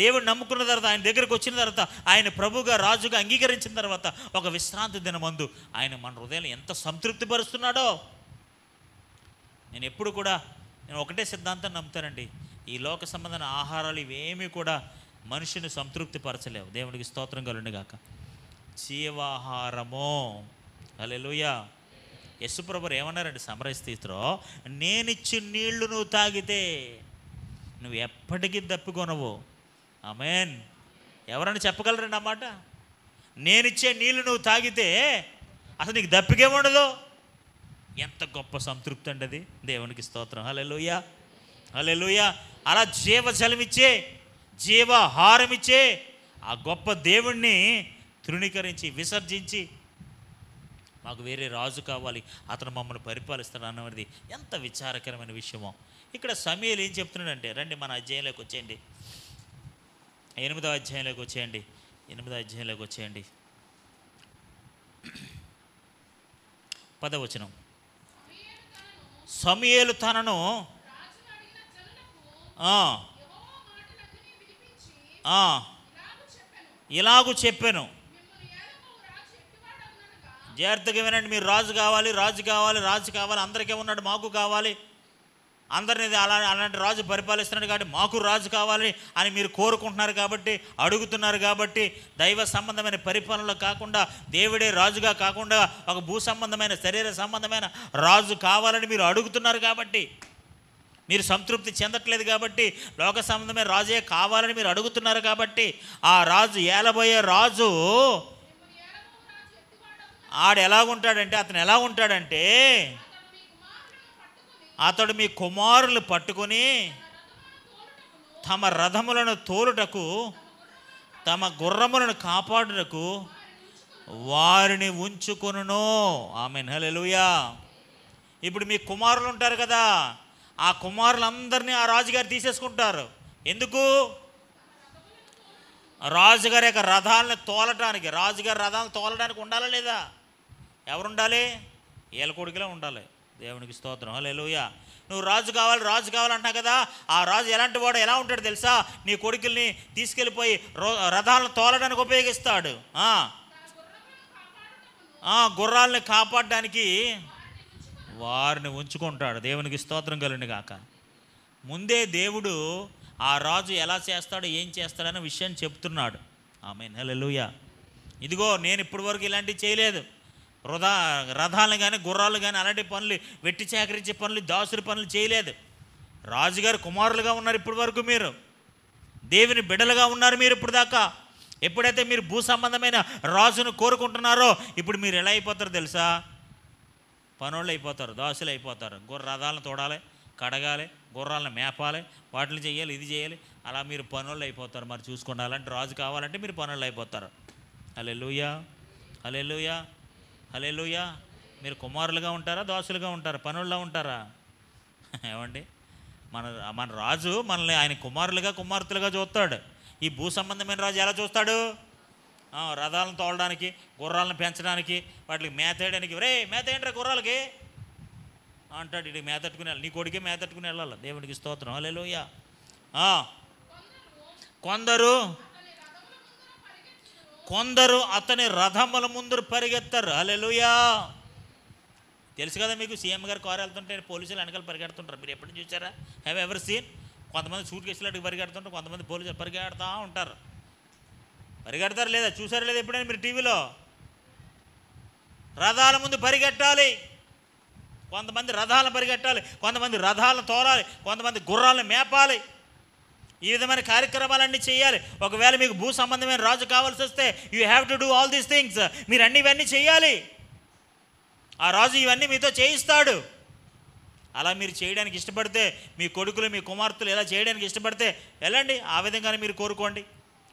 దేవుడు నమ్ముకున్న తర్వాత ఆయన దగ్గరకు వచ్చిన తర్వాత ఆయన ప్రభుగా రాజుగా అంగీకరించిన తర్వాత ఒక విశ్రాంతి దినమందు ఆయన మన హృదయాన్ని ఎంత సంతృప్తి పరుస్తున్నాడో నేను ఎప్పుడు కూడా నేను ఒకటే సిద్ధాంతం నమ్ముతానండి ఈ లోక సంబంధమైన ఆహారాలు ఇవేమీ కూడా మనిషిని సంతృప్తి పరచలేవు దేవుడికి స్తోత్రం కలుండిగాక జీవాహారము అలెలుయ యశుప్రభు ఏమన్నారండి సమరస్థితిలో నేనిచ్చి నీళ్లు నువ్వు తాగితే నువ్వు ఎప్పటికీ దప్పికొనవు ఆమెన్ ఎవరైనా చెప్పగలరండి అన్నమాట నేనిచ్చే నీళ్లు నువ్వు తాగితే అసలు నీకు దప్పికే ఉండదు ఎంత గొప్ప సంతృప్తి అండి అది దేవునికి స్తోత్రం హలెలుయ హలెలుయ అలా జీవజలమిచ్చే జీవహారమిచ్చే ఆ గొప్ప దేవుణ్ణి తృణీకరించి విసర్జించి మాకు వేరే రాజు కావాలి అతను మమ్మల్ని పరిపాలిస్తాడు అన్నది ఎంత విచారకరమైన విషయమో ఇక్కడ సమీలు ఏం చెప్తున్నాడంటే రండి మన అధ్యాయంలోకి వచ్చేయండి ఎనిమిదో అధ్యాయంలోకి వచ్చేయండి ఎనిమిదో అధ్యాయంలోకి వచ్చేయండి పదవచనం సమీలు తనను ఇలాగూ చెప్పాను జాగ్రత్తగా వినండి మీరు రాజు కావాలి రాజు కావాలి రాజు కావాలి అందరికీ ఉన్నాడు మాకు కావాలి అందరినీ అలా అలాంటి రాజు పరిపాలిస్తున్నాడు కాబట్టి మాకు రాజు కావాలి అని మీరు కోరుకుంటున్నారు కాబట్టి అడుగుతున్నారు కాబట్టి దైవ సంబంధమైన పరిపాలనలో కాకుండా దేవుడే రాజుగా కాకుండా ఒక భూ సంబంధమైన శరీర సంబంధమైన రాజు కావాలని మీరు అడుగుతున్నారు కాబట్టి మీరు సంతృప్తి చెందట్లేదు కాబట్టి లోక సంబంధమైన రాజే కావాలని మీరు అడుగుతున్నారు కాబట్టి ఆ రాజు ఏలబోయే రాజు ఆడు ఎలాగుంటాడంటే అతను ఎలా ఉంటాడంటే అతడు మీ కుమారులు పట్టుకొని తమ రథములను తోలుటకు తమ గుర్రములను కాపాడుటకు వారిని ఉంచుకును ఆమె నెలలుయా ఇప్పుడు మీ కుమారులు ఉంటారు కదా ఆ కుమారులందరినీ ఆ రాజుగారు తీసేసుకుంటారు ఎందుకు రాజుగారి యొక్క రథాలను తోలటానికి రాజుగారి రథాలను తోలడానికి ఉండాలా లేదా ఎవరు ఉండాలి కొడుకులా ఉండాలి దేవునికి స్తోత్రం హలోయ నువ్వు రాజు కావాలి రాజు కావాలంటున్నావు కదా ఆ రాజు ఎలాంటి వాడు ఎలా ఉంటాడు తెలుసా నీ కొడుకుల్ని తీసుకెళ్ళిపోయి రథాలను తోలడానికి ఉపయోగిస్తాడు గుర్రాలని కాపాడడానికి వారిని ఉంచుకుంటాడు దేవునికి స్తోత్రం కలుని కాక ముందే దేవుడు ఆ రాజు ఎలా చేస్తాడు ఏం చేస్తాడనే విషయాన్ని చెప్తున్నాడు ఆమె నెలలుయ ఇదిగో నేను ఇప్పటివరకు ఇలాంటివి చేయలేదు వృధా రథాలు కానీ గుర్రాలు కానీ అలాంటి పనులు వెట్టి సేకరించే పనులు దాసుడి పనులు చేయలేదు రాజుగారు కుమారులుగా ఉన్నారు ఇప్పటి వరకు మీరు దేవుని బిడ్డలుగా ఉన్నారు మీరు ఇప్పుడు దాకా ఎప్పుడైతే మీరు భూ సంబంధమైన రాజును కోరుకుంటున్నారో ఇప్పుడు మీరు ఎలా అయిపోతారు తెలుసా పనులు అయిపోతారు దాసులు అయిపోతారు గుర్ర రథాలను తోడాలి కడగాలి గుర్రాలను మేపాలి వాటిని చేయాలి ఇది చేయాలి అలా మీరు పనులు అయిపోతారు మరి చూసుకోండి అలాంటి రాజు కావాలంటే మీరు పనులు అయిపోతారు అలే అలెలుయా హలేలుయా మీరు కుమారులుగా ఉంటారా దాసులుగా ఉంటారా పనుల్లో ఉంటారా ఏమండి మన మన రాజు మనల్ని ఆయన కుమారులుగా కుమార్తెలుగా చూస్తాడు ఈ భూ సంబంధమైన రాజు ఎలా చూస్తాడు రథాలను తోలడానికి గుర్రాలను పెంచడానికి వాటికి మేత వేయడానికి రే మేత ఏంట్రా గుర్రాలకి అంటాడు ఇటు మేతట్టుకుని వెళ్ళాలి నీ కొడుకే మేతట్టుకుని వెళ్ళాలి దేవుడికి స్తోత్రం అలే కొందరు కొందరు అతని రథముల ముందు పరిగెత్తారు అలెలుయా తెలుసు కదా మీకు సీఎం గారు కారు వెళ్తుంటే పోలీసులు వెనకాల పరిగెడుతుంటారు మీరు ఎప్పుడు చూసారా హ్యావ్ ఎవర్ సీన్ కొంతమంది సూట్ కేసులాంటికి పరిగెడుతుంటారు కొంతమంది పోలీసులు పరిగెడతా ఉంటారు పరిగెడతారు లేదా చూసారా లేదా ఎప్పుడైనా మీరు టీవీలో రథాల ముందు పరిగెట్టాలి కొంతమంది రథాలను పరిగెట్టాలి కొంతమంది రథాలను తోలాలి కొంతమంది గుర్రాలను మేపాలి ఈ విధమైన కార్యక్రమాలన్నీ చేయాలి ఒకవేళ మీకు భూ సంబంధమైన రాజు కావాల్సి వస్తే you have to do all these things మీరు అన్ని ఇవన్నీ చేయాలి ఆ రాజు ఇవన్నీ మీతో చేయిస్తాడు అలా మీరు చేయడానికి ఇష్టపడితే మీ కొడుకులు మీ కుమార్తెలు ఎలా చేయడానికి ఇష్టపడితే వెళ్ళండి ఆ విధంగానే మీరు కోరుకోండి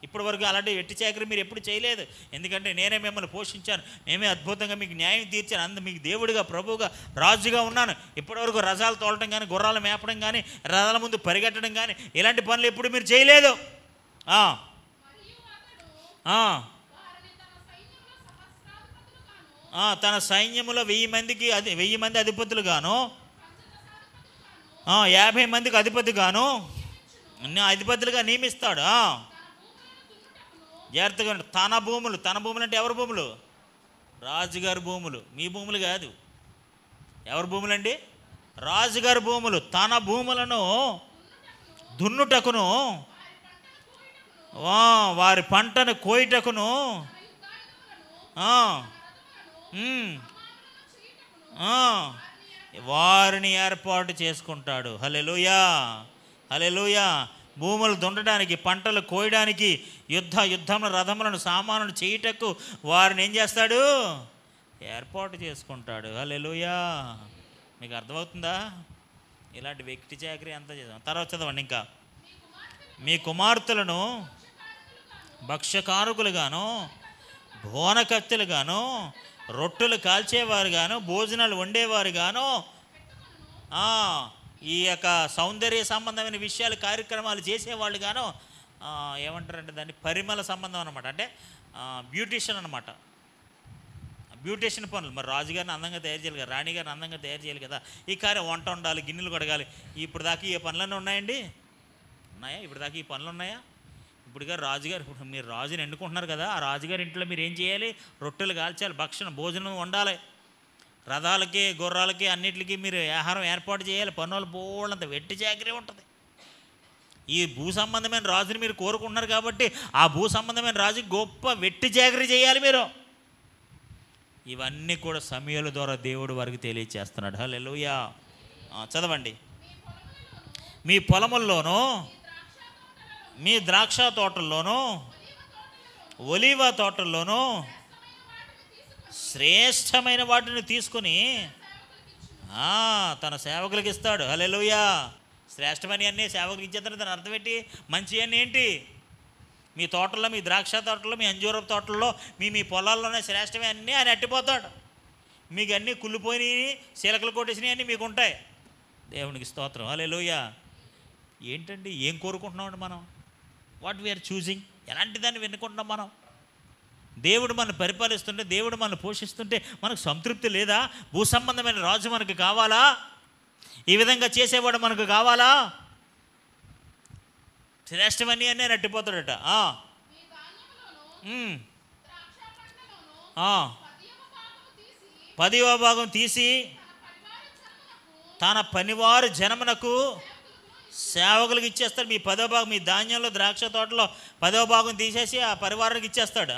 ఇప్పటి వరకు అలాంటి ఎట్టి చాకరీ మీరు ఎప్పుడు చేయలేదు ఎందుకంటే నేనే మిమ్మల్ని పోషించాను నేనే అద్భుతంగా మీకు న్యాయం తీర్చాను అందు మీకు దేవుడిగా ప్రభువుగా రాజుగా ఉన్నాను ఇప్పటివరకు రథాలు తోలటం కానీ గుర్రాలు మేపడం కానీ రథాల ముందు పరిగెట్టడం కానీ ఇలాంటి పనులు ఎప్పుడు మీరు చేయలేదు తన సైన్యంలో వెయ్యి మందికి అది వెయ్యి మంది అధిపతులు గాను యాభై మందికి అధిపతి గాను అధిపతులుగా నియమిస్తాడు జాగ్రత్తగా తన భూములు తన భూములు అంటే ఎవరి భూములు రాజుగారి భూములు మీ భూములు కాదు ఎవరి భూములండి రాజుగారి భూములు తన భూములను దున్నుటకును వారి పంటను కోయిటకును వారిని ఏర్పాటు చేసుకుంటాడు హలెలుయా హలెలుయా భూములు దుండడానికి పంటలు కోయడానికి యుద్ధ యుద్ధముల రథములను సామానులు చేయుటకు వారిని ఏం చేస్తాడు ఏర్పాటు చేసుకుంటాడు అలెలుయా మీకు అర్థమవుతుందా ఇలాంటి వ్యక్తి చాకరి ఎంత చేద్దాం తర్వాత చదవండి ఇంకా మీ కుమార్తెలను భక్ష్యకారుకులుగాను భోనకత్తెలుగాను రొట్టెలు కాల్చేవారు గాను భోజనాలు వండేవారుగాను ఈ యొక్క సౌందర్య సంబంధమైన విషయాలు కార్యక్రమాలు చేసేవాళ్ళు గాను ఏమంటారంటే దాన్ని పరిమళ సంబంధం అనమాట అంటే బ్యూటిషియన్ అనమాట బ్యూటిషియన్ పనులు మరి రాజుగారిని అందంగా తయారు చేయాలి కదా రాణిగారిని అందంగా తయారు చేయాలి కదా ఈ కార్యం వంట ఉండాలి గిన్నెలు కడగాలి ఇప్పుడు దాకా ఏ పనులన్నీ ఉన్నాయండి ఉన్నాయా ఇప్పుడు దాకా ఈ పనులు ఉన్నాయా గారు రాజుగారు ఇప్పుడు మీరు రాజుని ఎన్నుకుంటున్నారు కదా ఆ రాజుగారి ఇంట్లో మీరు ఏం చేయాలి రొట్టెలు కాల్చాలి భక్షణ భోజనం వండాలి రథాలకి గుర్రాలకి అన్నిటికీ మీరు ఆహారం ఏర్పాటు చేయాలి పనులు పోలంత వెట్టి చాకరి ఉంటుంది ఈ భూ సంబంధమైన రాజుని మీరు కోరుకుంటున్నారు కాబట్టి ఆ భూ సంబంధమైన రాజు గొప్ప వెట్టి జాగరి చేయాలి మీరు ఇవన్నీ కూడా సమయాల ద్వారా దేవుడు వారికి తెలియచేస్తున్నాడు హలెలుయా చదవండి మీ పొలముల్లోను మీ ద్రాక్ష తోటల్లోనూ ఒలివ తోటల్లోనూ శ్రేష్టమైన వాటిని తీసుకుని తన సేవకులకు ఇస్తాడు హలెలుయా శ్రేష్టమైన అన్నీ సేవకులకు ఇచ్చేతను తన అర్థం పెట్టి మంచి అన్నీ ఏంటి మీ తోటల్లో మీ ద్రాక్ష తోటల్లో మీ అంజూర తోటల్లో మీ మీ పొలాల్లోనే శ్రేష్టమే అన్నీ ఆయన అట్టిపోతాడు మీకు అన్నీ కుళ్ళిపోయి శీలకలు కొట్టేసినాయి అన్నీ మీకు ఉంటాయి దేవునికి స్తోత్రం హలెలుయా ఏంటండి ఏం కోరుకుంటున్నామండి మనం వాట్ వీఆర్ చూజింగ్ ఎలాంటి దాన్ని వెన్నుకుంటున్నాం మనం దేవుడు మనం పరిపాలిస్తుంటే దేవుడు మనం పోషిస్తుంటే మనకు సంతృప్తి లేదా భూ సంబంధమైన రాజు మనకు కావాలా ఈ విధంగా చేసేవాడు మనకు కావాలా శ్రేష్టమని అనే నట్టిపోతాడట పదివ భాగం తీసి తన పనివారు జనమునకు సేవకులకు ఇచ్చేస్తాడు మీ పదో భాగం మీ ధాన్యంలో ద్రాక్ష తోటలో పదో భాగం తీసేసి ఆ పరివారానికి ఇచ్చేస్తాడు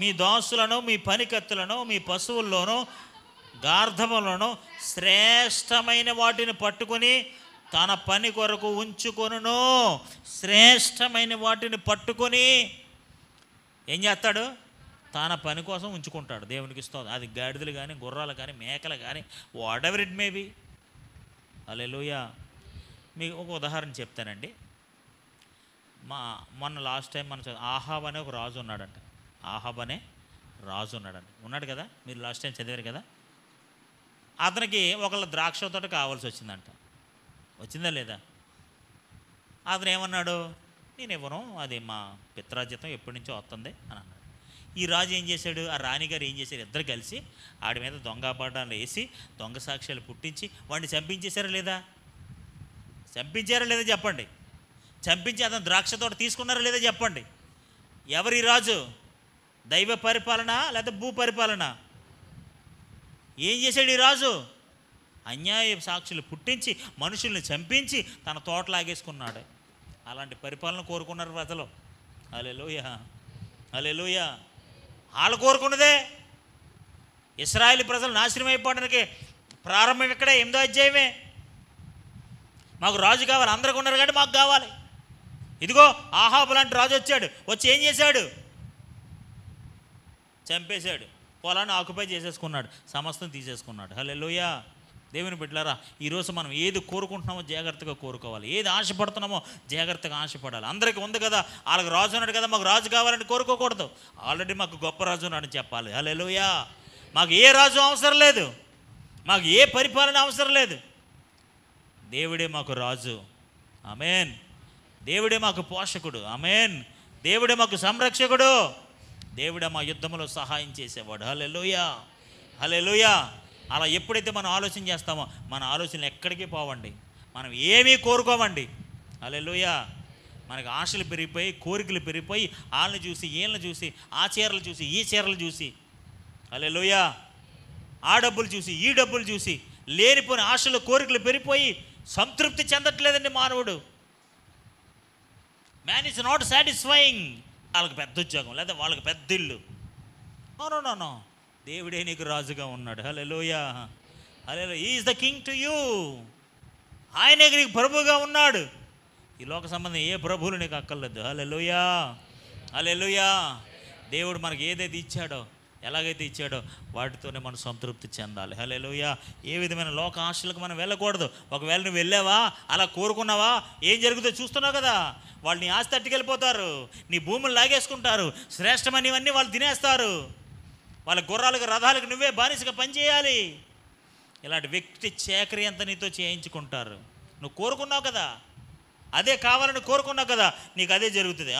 మీ దోస్తులను మీ పనికత్తులను మీ పశువుల్లోనూ గార్ధములను శ్రేష్టమైన వాటిని పట్టుకొని తన పని కొరకు ఉంచుకొనును శ్రేష్టమైన వాటిని పట్టుకొని ఏం చేస్తాడు తన పని కోసం ఉంచుకుంటాడు దేవునికి ఇస్తాడు అది గాడిదలు కానీ గుర్రాలు కానీ మేకలు కానీ whatever it maybe hallelujah మీకు ఒక ఉదాహరణ చెప్తానండి మా మొన్న లాస్ట్ టైం మన ఆహాబ్ అనే ఒక రాజు ఉన్నాడంట ఆహాబ్ అనే రాజు ఉన్నాడంట ఉన్నాడు కదా మీరు లాస్ట్ టైం చదివారు కదా అతనికి ఒకళ్ళ ద్రాక్ష తోట కావాల్సి వచ్చిందంట వచ్చిందా లేదా అతను ఏమన్నాడు నేను ఇవ్వను అది మా పిత్రాజితం ఎప్పటి నుంచో వస్తుంది అని అన్నాడు ఈ రాజు ఏం చేశాడు ఆ రాణిగారు ఏం చేశారు ఇద్దరు కలిసి ఆడి మీద దొంగపడాలు వేసి దొంగ సాక్ష్యాలు పుట్టించి వాడిని చంపించేశారా లేదా చంపించారా లేదా చెప్పండి చంపించి అతను ద్రాక్ష తోట తీసుకున్నారా లేదా చెప్పండి ఎవరి రాజు దైవ పరిపాలన లేదా భూ పరిపాలన ఏం చేశాడు ఈ రాజు అన్యాయ సాక్షులు పుట్టించి మనుషుల్ని చంపించి తన తోట లాగేసుకున్నాడు అలాంటి పరిపాలన కోరుకున్నారు ప్రజలు అలెలోయ అలెలోయ వాళ్ళు కోరుకున్నదే ఇస్రాయల్ ప్రజలు నాశనం అయిపోవడానికి ప్రారంభం ఇక్కడే ఎనిమిదో అధ్యాయమే మాకు రాజు కావాలి అందరికి ఉన్నారు కాబట్టి మాకు కావాలి ఇదిగో ఆహాబు లాంటి రాజు వచ్చాడు వచ్చి ఏం చేశాడు చంపేశాడు పొలాన్ని ఆక్యుపై చేసేసుకున్నాడు సమస్తం తీసేసుకున్నాడు హలో లోయా దేవుని బిడ్డలారా ఈరోజు మనం ఏది కోరుకుంటున్నామో జాగ్రత్తగా కోరుకోవాలి ఏది ఆశపడుతున్నామో జాగ్రత్తగా ఆశపడాలి అందరికీ ఉంది కదా వాళ్ళకి రాజు ఉన్నాడు కదా మాకు రాజు కావాలని కోరుకోకూడదు ఆల్రెడీ మాకు గొప్ప రాజు ఉన్నాడని చెప్పాలి హలోయా మాకు ఏ రాజు అవసరం లేదు మాకు ఏ పరిపాలన అవసరం లేదు దేవుడే మాకు రాజు ఆమెన్ దేవుడే మాకు పోషకుడు ఆమెన్ దేవుడే మాకు సంరక్షకుడు దేవుడే మా యుద్ధంలో సహాయం చేసేవాడు హలెలుయా హలెలుయా అలా ఎప్పుడైతే మనం ఆలోచన చేస్తామో మన ఆలోచనలు ఎక్కడికి పోవండి మనం ఏమీ కోరుకోమండి అలా మనకి ఆశలు పెరిగిపోయి కోరికలు పెరిగిపోయి వాళ్ళని చూసి వీళ్ళని చూసి ఆ చీరలు చూసి ఈ చీరలు చూసి అలెలుయా ఆ డబ్బులు చూసి ఈ డబ్బులు చూసి లేనిపోయిన ఆశలు కోరికలు పెరిగిపోయి సంతృప్తి చెందట్లేదండి మానవుడు మ్యాన్ ఈజ్ నాట్ సాటిస్ఫైయింగ్ వాళ్ళకి పెద్ద ఉద్యోగం లేదా వాళ్ళకి పెద్ద ఇల్లు నో నో దేవుడే నీకు రాజుగా ఉన్నాడు హలోయ హలో is the king to you ఆయనే నీకు ప్రభువుగా ఉన్నాడు ఈ లోక సంబంధం ఏ ప్రభువులు నీకు అక్కర్లేదు హలోయా హలోయా దేవుడు మనకి ఏదైతే ఇచ్చాడో ఎలాగైతే ఇచ్చాడో వాటితోనే మనం సంతృప్తి చెందాలి హలోయా ఏ విధమైన లోక ఆశలకు మనం వెళ్ళకూడదు ఒకవేళ నువ్వు వెళ్ళావా అలా కోరుకున్నావా ఏం జరుగుతుందో చూస్తున్నావు కదా వాళ్ళు నీ ఆస్తి తట్టుకెళ్ళిపోతారు నీ భూములు లాగేసుకుంటారు శ్రేష్టమైనవన్నీ వాళ్ళు తినేస్తారు వాళ్ళ గుర్రాలకు రథాలకు నువ్వే బానిసగా పనిచేయాలి ఇలాంటి వ్యక్తి చేకరి అంత నీతో చేయించుకుంటారు నువ్వు కోరుకున్నావు కదా అదే కావాలని కోరుకున్నావు కదా నీకు అదే జరుగుతుంది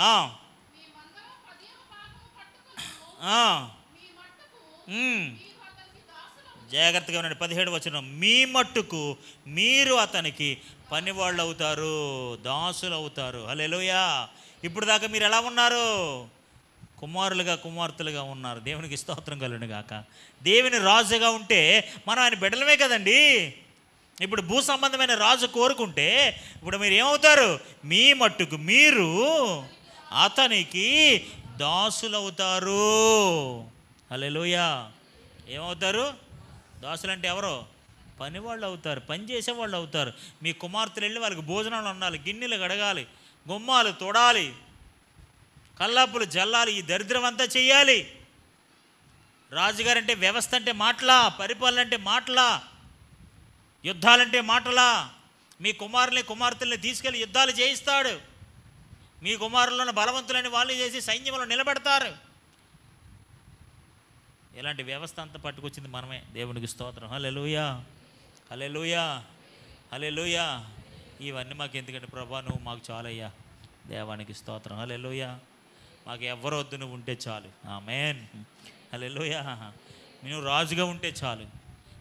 జాగ్రత్తగా ఉన్నాడు పదిహేడు వచ్చిన మీ మట్టుకు మీరు అతనికి పనివాళ్ళు అవుతారు దాసులు అవుతారు హలో ఇప్పుడు దాకా మీరు ఎలా ఉన్నారు కుమారులుగా కుమార్తెలుగా ఉన్నారు దేవునికి స్తోత్రం కలిని గాక దేవుని రాజుగా ఉంటే మనం ఆయన బిడ్డలమే కదండి ఇప్పుడు భూ సంబంధమైన రాజు కోరుకుంటే ఇప్పుడు మీరు ఏమవుతారు మీ మట్టుకు మీరు అతనికి దాసులవుతారు అలెలుయా ఏమవుతారు అంటే ఎవరు పని వాళ్ళు అవుతారు పని చేసేవాళ్ళు అవుతారు మీ కుమార్తెలు వెళ్ళి వాళ్ళకి భోజనాలు ఉండాలి గిన్నెలు కడగాలి గుమ్మాలు తొడాలి కల్లాపులు జల్లాలి ఈ దరిద్రం అంతా చేయాలి రాజుగారంటే వ్యవస్థ అంటే మాటలా పరిపాలన అంటే మాటలా యుద్ధాలంటే మాటలా మీ కుమారుల్ని కుమార్తెల్ని తీసుకెళ్ళి యుద్ధాలు చేయిస్తాడు మీ కుమారులను బలవంతులని వాళ్ళు చేసి సైన్యంలో నిలబెడతారు ఇలాంటి వ్యవస్థ అంతా పట్టుకొచ్చింది మనమే దేవునికి స్తోత్రం లూయా హలే లూయా ఇవన్నీ మాకు ఎందుకంటే ప్రభా నువ్వు మాకు చాలయ్యా దేవానికి స్తోత్రం లూయా మాకు ఎవరు వద్దు నువ్వు ఉంటే చాలు ఆ మేన్ అలెలుయా నువ్వు రాజుగా ఉంటే చాలు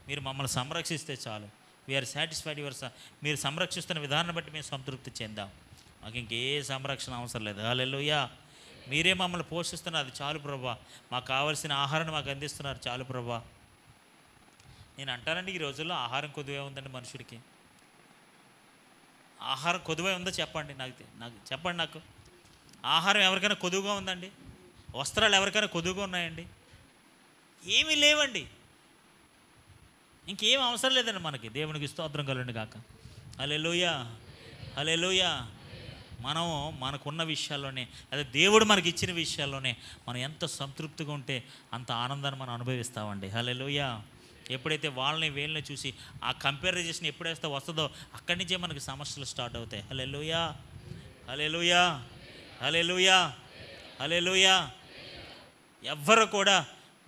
మీరు మమ్మల్ని సంరక్షిస్తే చాలు వీఆర్ సాటిస్ఫైడ్ యువర్ మీరు సంరక్షిస్తున్న విధానం బట్టి మేము సంతృప్తి చెందాం మాకు ఇంకే సంరక్షణ అవసరం లేదు అలెలుయా మీరే మమ్మల్ని పోషిస్తున్నారు చాలు ప్రభా మాకు కావలసిన ఆహారాన్ని మాకు అందిస్తున్నారు చాలు ప్రభా నేను అంటానండి ఈ రోజుల్లో ఆహారం కొద్దిగా ఉందండి మనుషుడికి ఆహారం కొద్దిగా ఉందో చెప్పండి నాకు నాకు చెప్పండి నాకు ఆహారం ఎవరికైనా కొదువుగా ఉందండి వస్త్రాలు ఎవరికైనా కొదువుగా ఉన్నాయండి ఏమీ లేవండి ఇంకేం అవసరం లేదండి మనకి దేవునికి స్తోత్రం కలండి కాక అలే అలే లోయా మనం మనకున్న విషయాల్లోనే అదే దేవుడు మనకి ఇచ్చిన విషయాల్లోనే మనం ఎంత సంతృప్తిగా ఉంటే అంత ఆనందాన్ని మనం అనుభవిస్తామండి లోయా ఎప్పుడైతే వాళ్ళని వీళ్ళని చూసి ఆ కంపారిజేషన్ ఎప్పుడైతే వస్తుందో అక్కడి నుంచే మనకి సమస్యలు స్టార్ట్ అవుతాయి హలే లోయా హలే లూయా హలే లూయా ఎవ్వరు కూడా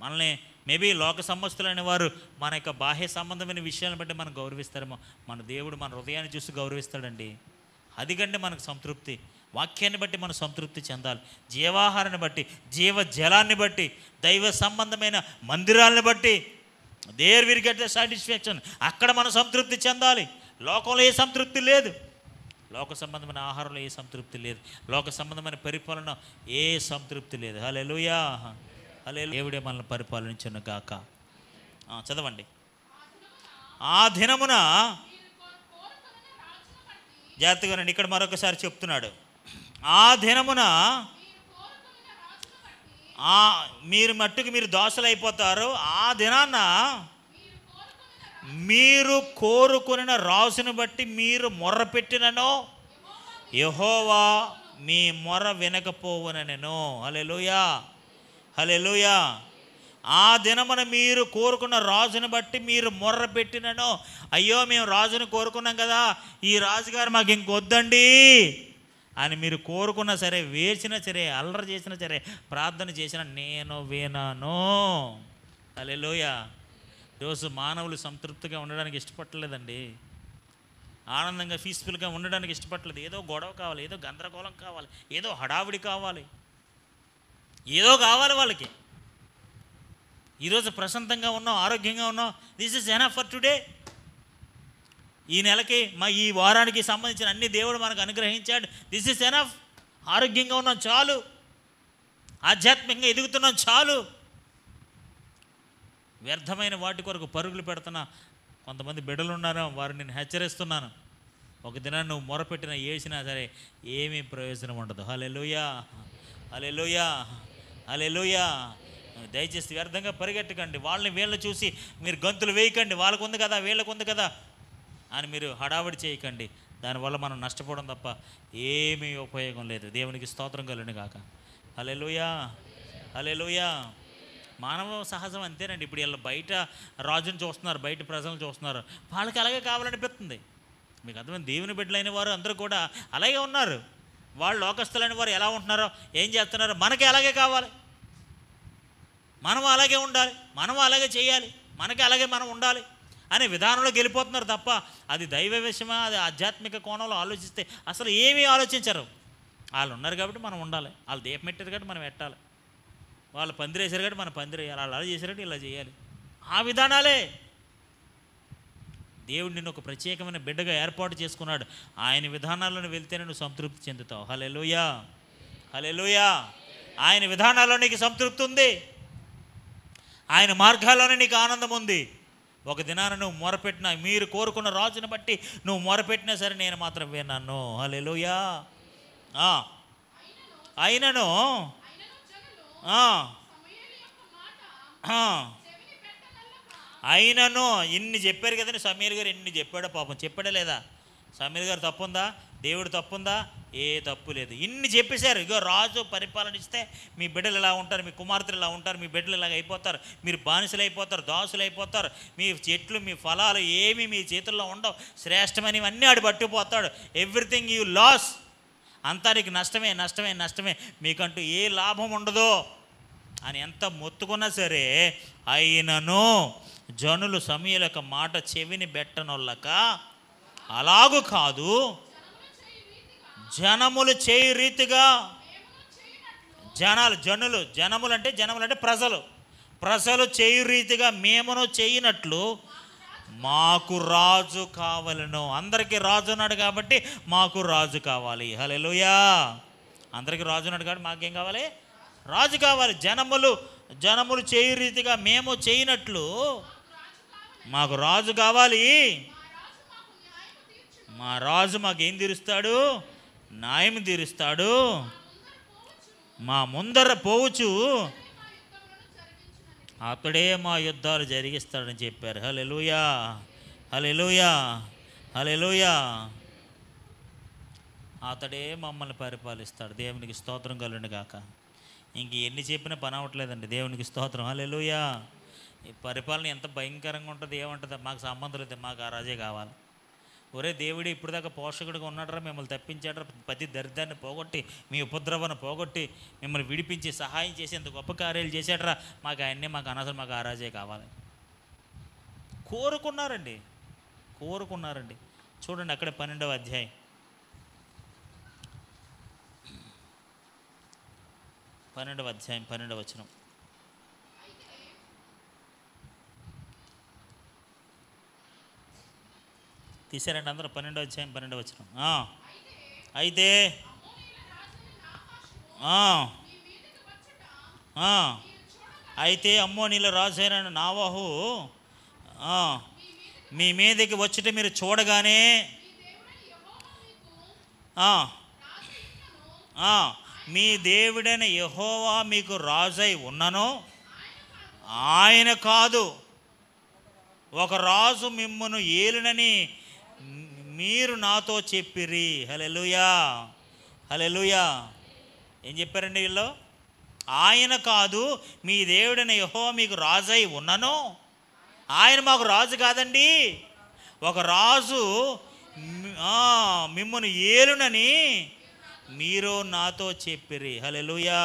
మనల్ని మేబీ లోక సంస్థలైన వారు మన యొక్క బాహ్య సంబంధమైన విషయాలను బట్టి మనం గౌరవిస్తారేమో మన దేవుడు మన హృదయాన్ని చూసి గౌరవిస్తాడండి అది కంటే మనకు సంతృప్తి వాక్యాన్ని బట్టి మనం సంతృప్తి చెందాలి జీవాహారాన్ని బట్టి జీవ జలాన్ని బట్టి దైవ సంబంధమైన మందిరాలను బట్టి there will get the satisfaction అక్కడ మనం సంతృప్తి చెందాలి లోకంలో ఏ సంతృప్తి లేదు లోక సంబంధమైన ఆహారంలో ఏ సంతృప్తి లేదు లోక సంబంధమైన పరిపాలన ఏ సంతృప్తి లేదు హలే లూయా హలే దేవుడే మనల్ని పరిపాలించను గాక చదవండి ఆ దినమున జాగ్రత్తగా నండి ఇక్కడ మరొకసారి చెప్తున్నాడు ఆ దినమున మీరు మట్టుకు మీరు దోశలు అయిపోతారు ఆ దినాన్న మీరు కోరుకున్న రాసును బట్టి మీరు మొర్ర పెట్టినను యహోవా మీ మొర నేను హలెలుయా హలెలుయా ఆ దినమున మీరు కోరుకున్న రాజును బట్టి మీరు మొర్ర పెట్టినను అయ్యో మేము రాజును కోరుకున్నాం కదా ఈ రాజుగారు మాకు ఇంకొద్దండి అని మీరు కోరుకున్నా సరే వేసినా సరే అల్లరి చేసినా సరే ప్రార్థన చేసినా నేను వినాను అలెలుయా ఈరోజు మానవులు సంతృప్తిగా ఉండడానికి ఇష్టపడలేదండి ఆనందంగా పీస్ఫుల్గా ఉండడానికి ఇష్టపడలేదు ఏదో గొడవ కావాలి ఏదో గందరగోళం కావాలి ఏదో హడావిడి కావాలి ఏదో కావాలి వాళ్ళకి ఈరోజు ప్రశాంతంగా ఉన్నాం ఆరోగ్యంగా ఉన్నాం this is enough for today ఈ నెలకి మా ఈ వారానికి సంబంధించిన అన్ని దేవుడు మనకు అనుగ్రహించాడు దిస్ ఇస్ ఎనఫ్ ఆరోగ్యంగా ఉన్నాం చాలు ఆధ్యాత్మికంగా ఎదుగుతున్నాం చాలు వ్యర్థమైన వాటి కొరకు పరుగులు పెడుతున్న కొంతమంది బిడ్డలు ఉన్నారో వారిని నేను హెచ్చరిస్తున్నాను ఒక దినాన్ని నువ్వు మొరపెట్టినా వేసినా సరే ఏమీ ప్రయోజనం ఉండదు హలెలుయా అలే హలెలుయా దయచేసి వ్యర్థంగా పరిగెట్టకండి వాళ్ళని వీళ్ళని చూసి మీరు గంతులు వేయకండి వాళ్ళకు ఉంది కదా వీళ్ళకు ఉంది కదా అని మీరు హడావిడి చేయకండి దానివల్ల మనం నష్టపోవడం తప్ప ఏమీ ఉపయోగం లేదు దేవునికి స్తోత్రం కలను కాక అలే హలెలుయా మానవ సహజం అంతేనండి ఇప్పుడు వీళ్ళు బయట రాజుని చూస్తున్నారు బయట ప్రజలను చూస్తున్నారు వాళ్ళకి అలాగే కావాలనిపిస్తుంది మీకు అర్థమైంది దేవుని బిడ్డలైన వారు అందరూ కూడా అలాగే ఉన్నారు వాళ్ళు లోకస్తులైన వారు ఎలా ఉంటున్నారో ఏం చేస్తున్నారో మనకి అలాగే కావాలి మనం అలాగే ఉండాలి మనం అలాగే చేయాలి మనకి అలాగే మనం ఉండాలి అనే విధానంలో గెలిపోతున్నారు తప్ప అది దైవ విషయమా అది ఆధ్యాత్మిక కోణంలో ఆలోచిస్తే అసలు ఏమీ ఆలోచించరు వాళ్ళు ఉన్నారు కాబట్టి మనం ఉండాలి వాళ్ళు దీపం పెట్టారు కాబట్టి మనం పెట్టాలి వాళ్ళు పందిరేశారు కాబట్టి మనం పందిరేయాలి వాళ్ళు అలా చేశారంటే ఇలా చేయాలి ఆ విధానాలే దేవుడు నిన్ను ఒక ప్రత్యేకమైన బిడ్డగా ఏర్పాటు చేసుకున్నాడు ఆయన విధానాలను వెళ్తే నువ్వు సంతృప్తి చెందుతావు హలెలుయా హలెలుయా ఆయన విధానాల్లో నీకు సంతృప్తి ఉంది ఆయన మార్గాల్లోనే నీకు ఆనందం ఉంది ఒక దినాన నువ్వు మొరపెట్టినా మీరు కోరుకున్న రాజుని బట్టి నువ్వు మొరపెట్టినా సరే నేను మాత్రం విన్నాను హలెలుయా అయినను అయినను ఇన్ని చెప్పారు కదండి సమీర్ గారు ఇన్ని చెప్పాడు పాపం చెప్పాడా లేదా సమీర్ గారు తప్పుందా దేవుడు తప్పుందా ఏ తప్పు లేదు ఇన్ని చెప్పేశారు ఇగో రాజు పరిపాలన ఇస్తే మీ బిడ్డలు ఇలా ఉంటారు మీ కుమార్తెలు ఇలా ఉంటారు మీ బిడ్డలు ఇలా అయిపోతారు మీరు బానిసలు అయిపోతారు దాసులు అయిపోతారు మీ చెట్లు మీ ఫలాలు ఏమి మీ చేతుల్లో ఉండవు శ్రేష్టమైనవన్నీ ఆడు పట్టుకుపోతాడు ఎవ్రీథింగ్ యూ లాస్ అంతా నీకు నష్టమే నష్టమే నష్టమే మీకంటూ ఏ లాభం ఉండదో అని ఎంత మొత్తుకున్నా సరే అయినను జనులు సమీలక మాట చెవిని బెట్టనొల్లక అలాగు కాదు జనములు చేయి రీతిగా జనాలు జనులు జనములు అంటే జనములు అంటే ప్రజలు ప్రజలు చేయి రీతిగా మేమును చేయినట్లు మాకు రాజు కావలను అందరికీ రాజు ఉన్నాడు కాబట్టి మాకు రాజు కావాలి హలోయా అందరికీ రాజు ఉన్నాడు కాబట్టి మాకేం కావాలి రాజు కావాలి జనములు జనములు చేయు రీతిగా మేము చేయనట్లు మాకు రాజు కావాలి మా రాజు మాకేం తీరుస్తాడు న్యాయం తీరుస్తాడు మా ముందర పోవచ్చు అతడే మా యుద్ధాలు జరిగిస్తాడని చెప్పారు హలెలుయా హలెలుయా హలెలుయా అతడే మమ్మల్ని పరిపాలిస్తాడు దేవునికి స్తోత్రం కలండి కాక ఇంక ఎన్ని చెప్పినా పని అవ్వట్లేదండి దేవునికి స్తోత్రం హలెలుయా ఈ పరిపాలన ఎంత భయంకరంగా ఉంటుంది ఏమంటుంది మాకు సంబంధం లేదు మాకు ఆ రాజే కావాలి ఒరే దేవుడు ఇప్పుడు దాకా పోషకుడిగా ఉన్నాడరా మిమ్మల్ని తప్పించాడరా ప్రతి దరిద్రాన్ని పోగొట్టి మీ ఉపద్రవాన్ని పోగొట్టి మిమ్మల్ని విడిపించి సహాయం చేసి ఎంత గొప్ప కార్యాలు చేశాడరా మాకు ఆయన్నే మాకు అనసలు మాకు ఆరాజే కావాలి కోరుకున్నారండి కోరుకున్నారండి చూడండి అక్కడ పన్నెండవ అధ్యాయం పన్నెండవ అధ్యాయం పన్నెండవ వచనం తీసారండి అందరూ పన్నెండో అధ్యాయం పన్నెండో వచ్చిన అయితే అయితే నీళ్ళ రాజు అయిన నావాహు మీ మీదకి వచ్చిట మీరు చూడగానే మీ దేవుడైన యహోవా మీకు రాజై ఉన్నను ఆయన కాదు ఒక రాజు మిమ్మను ఏలినని మీరు నాతో చెప్పిరి హలెలుయా హలెలుయా ఏం చెప్పారండి వీళ్ళు ఆయన కాదు మీ దేవుడైన యహో మీకు రాజై ఉన్నాను ఆయన మాకు రాజు కాదండి ఒక రాజు మిమ్మల్ని ఏలునని మీరు నాతో చెప్పిరి హలెలుయా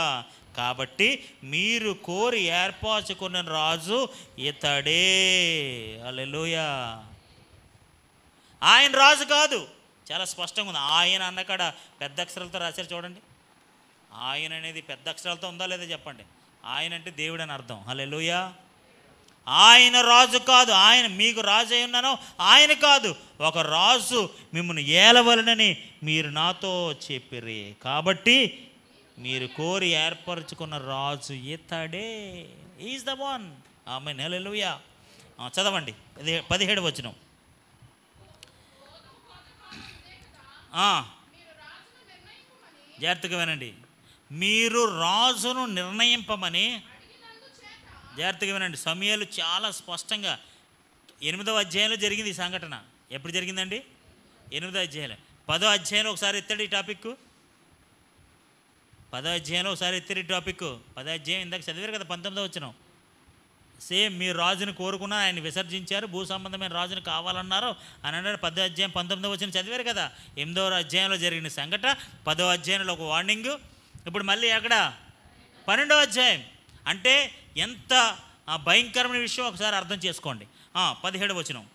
కాబట్టి మీరు కోరి ఏర్పరచుకున్న రాజు ఇతడే అలెలుయా ఆయన రాజు కాదు చాలా స్పష్టంగా ఉంది ఆయన అన్నకాడ పెద్ద అక్షరాలతో రాశారు చూడండి ఆయన అనేది పెద్ద అక్షరాలతో ఉందా లేదా చెప్పండి ఆయన అంటే దేవుడు అని అర్థం హలో ఆయన రాజు కాదు ఆయన మీకు రాజు అయి ఉన్నానో ఆయన కాదు ఒక రాజు మిమ్మల్ని ఏలవలనని మీరు నాతో చెప్పిరి కాబట్టి మీరు కోరి ఏర్పరచుకున్న రాజు ఇతడే ఈజ్ ద వన్ ఆమె నెలలుయా చదవండి పదిహేడు వచ్చినాం జాగ్రత్తగా వినండి మీరు రాజును నిర్ణయింపమని జాగ్రత్తగా వినండి సమయాలు చాలా స్పష్టంగా ఎనిమిదవ అధ్యాయంలో జరిగింది ఈ సంఘటన ఎప్పుడు జరిగిందండి ఎనిమిదో అధ్యాయాలు పదో అధ్యాయంలో ఒకసారి ఎత్తాడు ఈ టాపిక్ పదో అధ్యాయంలో ఒకసారి ఎత్తారు ఈ టాపిక్ పదో అధ్యాయం ఇందాక చదివారు కదా పంతొమ్మిదో వచ్చినాం సేమ్ మీరు రాజును కోరుకున్న ఆయన విసర్జించారు భూ సంబంధమైన రాజును కావాలన్నారు అని అన్నారు పదో అధ్యాయం పంతొమ్మిదో వచ్చిన చదివారు కదా ఎనిమిదవ అధ్యాయంలో జరిగిన సంఘట పదో అధ్యాయంలో ఒక వార్నింగ్ ఇప్పుడు మళ్ళీ ఎక్కడ పన్నెండవ అధ్యాయం అంటే ఎంత భయంకరమైన విషయం ఒకసారి అర్థం చేసుకోండి పదిహేడు వచనం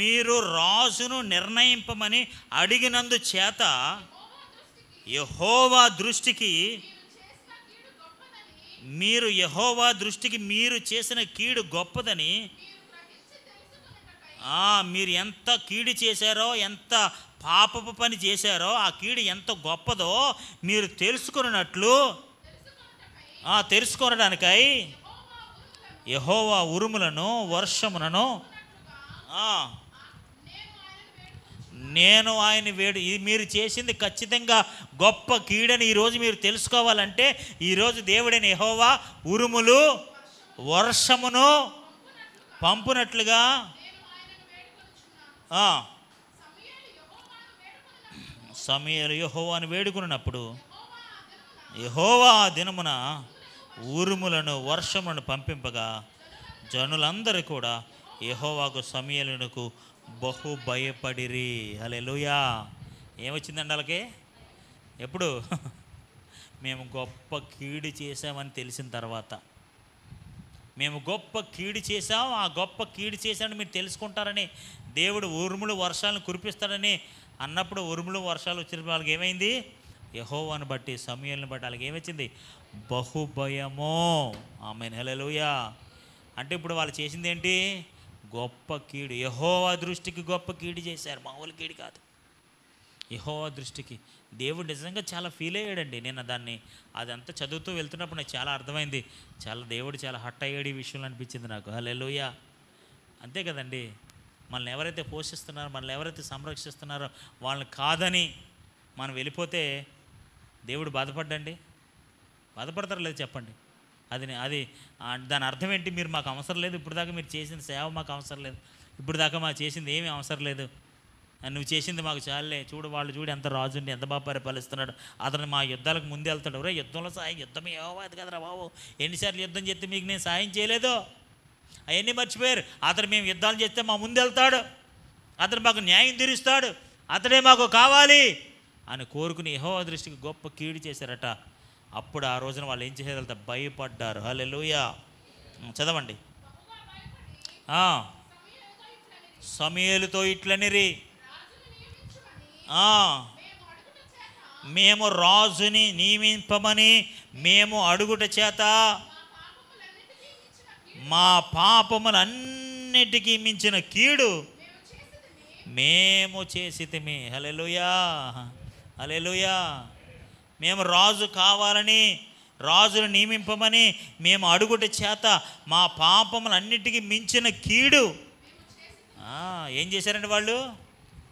మీరు రాజును నిర్ణయింపమని అడిగినందు చేత యహోవా దృష్టికి మీరు యహోవా దృష్టికి మీరు చేసిన కీడు గొప్పదని మీరు ఎంత కీడు చేశారో ఎంత పాపపు పని చేశారో ఆ కీడు ఎంత గొప్పదో మీరు తెలుసుకున్నట్లు తెలుసుకొనడానికై యహోవా ఉరుములను వర్షములను నేను ఆయన వేడు ఇది మీరు చేసింది ఖచ్చితంగా గొప్ప కీడని ఈరోజు మీరు తెలుసుకోవాలంటే ఈరోజు దేవుడైన యహోవా ఉరుములు వర్షమును పంపునట్లుగా సమయాలు అని వేడుకున్నప్పుడు యహోవా దినమున ఉరుములను వర్షములను పంపింపగా జనులందరూ కూడా యహోవాకు సమయలకు బహు భయపడిరి అలా ఎలుయా ఏమొచ్చిందండి వాళ్ళకి ఎప్పుడు మేము గొప్ప కీడు చేసామని తెలిసిన తర్వాత మేము గొప్ప కీడు చేసాం ఆ గొప్ప కీడు చేశామని మీరు తెలుసుకుంటారని దేవుడు ఉరుములు వర్షాలను కురిపిస్తాడని అన్నప్పుడు ఉరుములు వర్షాలు వచ్చిన వాళ్ళకి ఏమైంది యహోవాను బట్టి సమయాలను బట్టి వాళ్ళకి ఏమొచ్చింది బహుభయమో ఆమె నెలలుయా అంటే ఇప్పుడు వాళ్ళు చేసింది ఏంటి గొప్ప కీడు యహోవా దృష్టికి గొప్ప కీడు చేశారు మామూలు కీడు కాదు యహోవా దృష్టికి దేవుడు నిజంగా చాలా ఫీల్ అయ్యాడండి నేను దాన్ని అదంతా చదువుతూ వెళ్తున్నప్పుడు నాకు చాలా అర్థమైంది చాలా దేవుడు చాలా హట్ అయ్యాడు ఈ విషయంలో అనిపించింది నాకు హలెలుయ అంతే కదండి మనల్ని ఎవరైతే పోషిస్తున్నారో మనల్ని ఎవరైతే సంరక్షిస్తున్నారో వాళ్ళని కాదని మనం వెళ్ళిపోతే దేవుడు బాధపడ్డండి బాధపడతారు లేదు చెప్పండి అది అది దాని అర్థం ఏంటి మీరు మాకు అవసరం లేదు ఇప్పుడు దాకా మీరు చేసిన సేవ మాకు అవసరం లేదు ఇప్పుడు దాకా మాకు చేసింది ఏమీ అవసరం లేదు నువ్వు చేసింది మాకు చాలే చూడు వాళ్ళు చూడు ఎంత రాజుని ఎంత బాగా పరిపాలిస్తున్నాడు అతను మా యుద్ధాలకు ముందు వెళ్తాడు రే యుద్ధంలో సాయం యుద్ధం ఏవో అది కదరా బాబు ఎన్నిసార్లు యుద్ధం చేస్తే మీకు నేను సాయం చేయలేదు అవన్నీ మర్చిపోయారు అతను మేము యుద్ధాలు చేస్తే మా ముందు వెళ్తాడు అతను మాకు న్యాయం తీరుస్తాడు అతడే మాకు కావాలి అని కోరుకుని యహో దృష్టికి గొప్ప కీడు చేశారట అప్పుడు ఆ రోజున వాళ్ళు ఏం చేసేదాళ్ళు భయపడ్డారు హలెలుయా చదవండి సమయలతో ఇట్లనిరి మేము రాజుని నియమింపమని మేము అడుగుట చేత మా పాపములన్నిటికీ మించిన కీడు మేము చేసితిమి హలెలుయా హలెలుయా మేము రాజు కావాలని రాజును నియమింపమని మేము అడుగుట చేత మా పాపములన్నిటికీ మించిన కీడు ఏం చేశారండి వాళ్ళు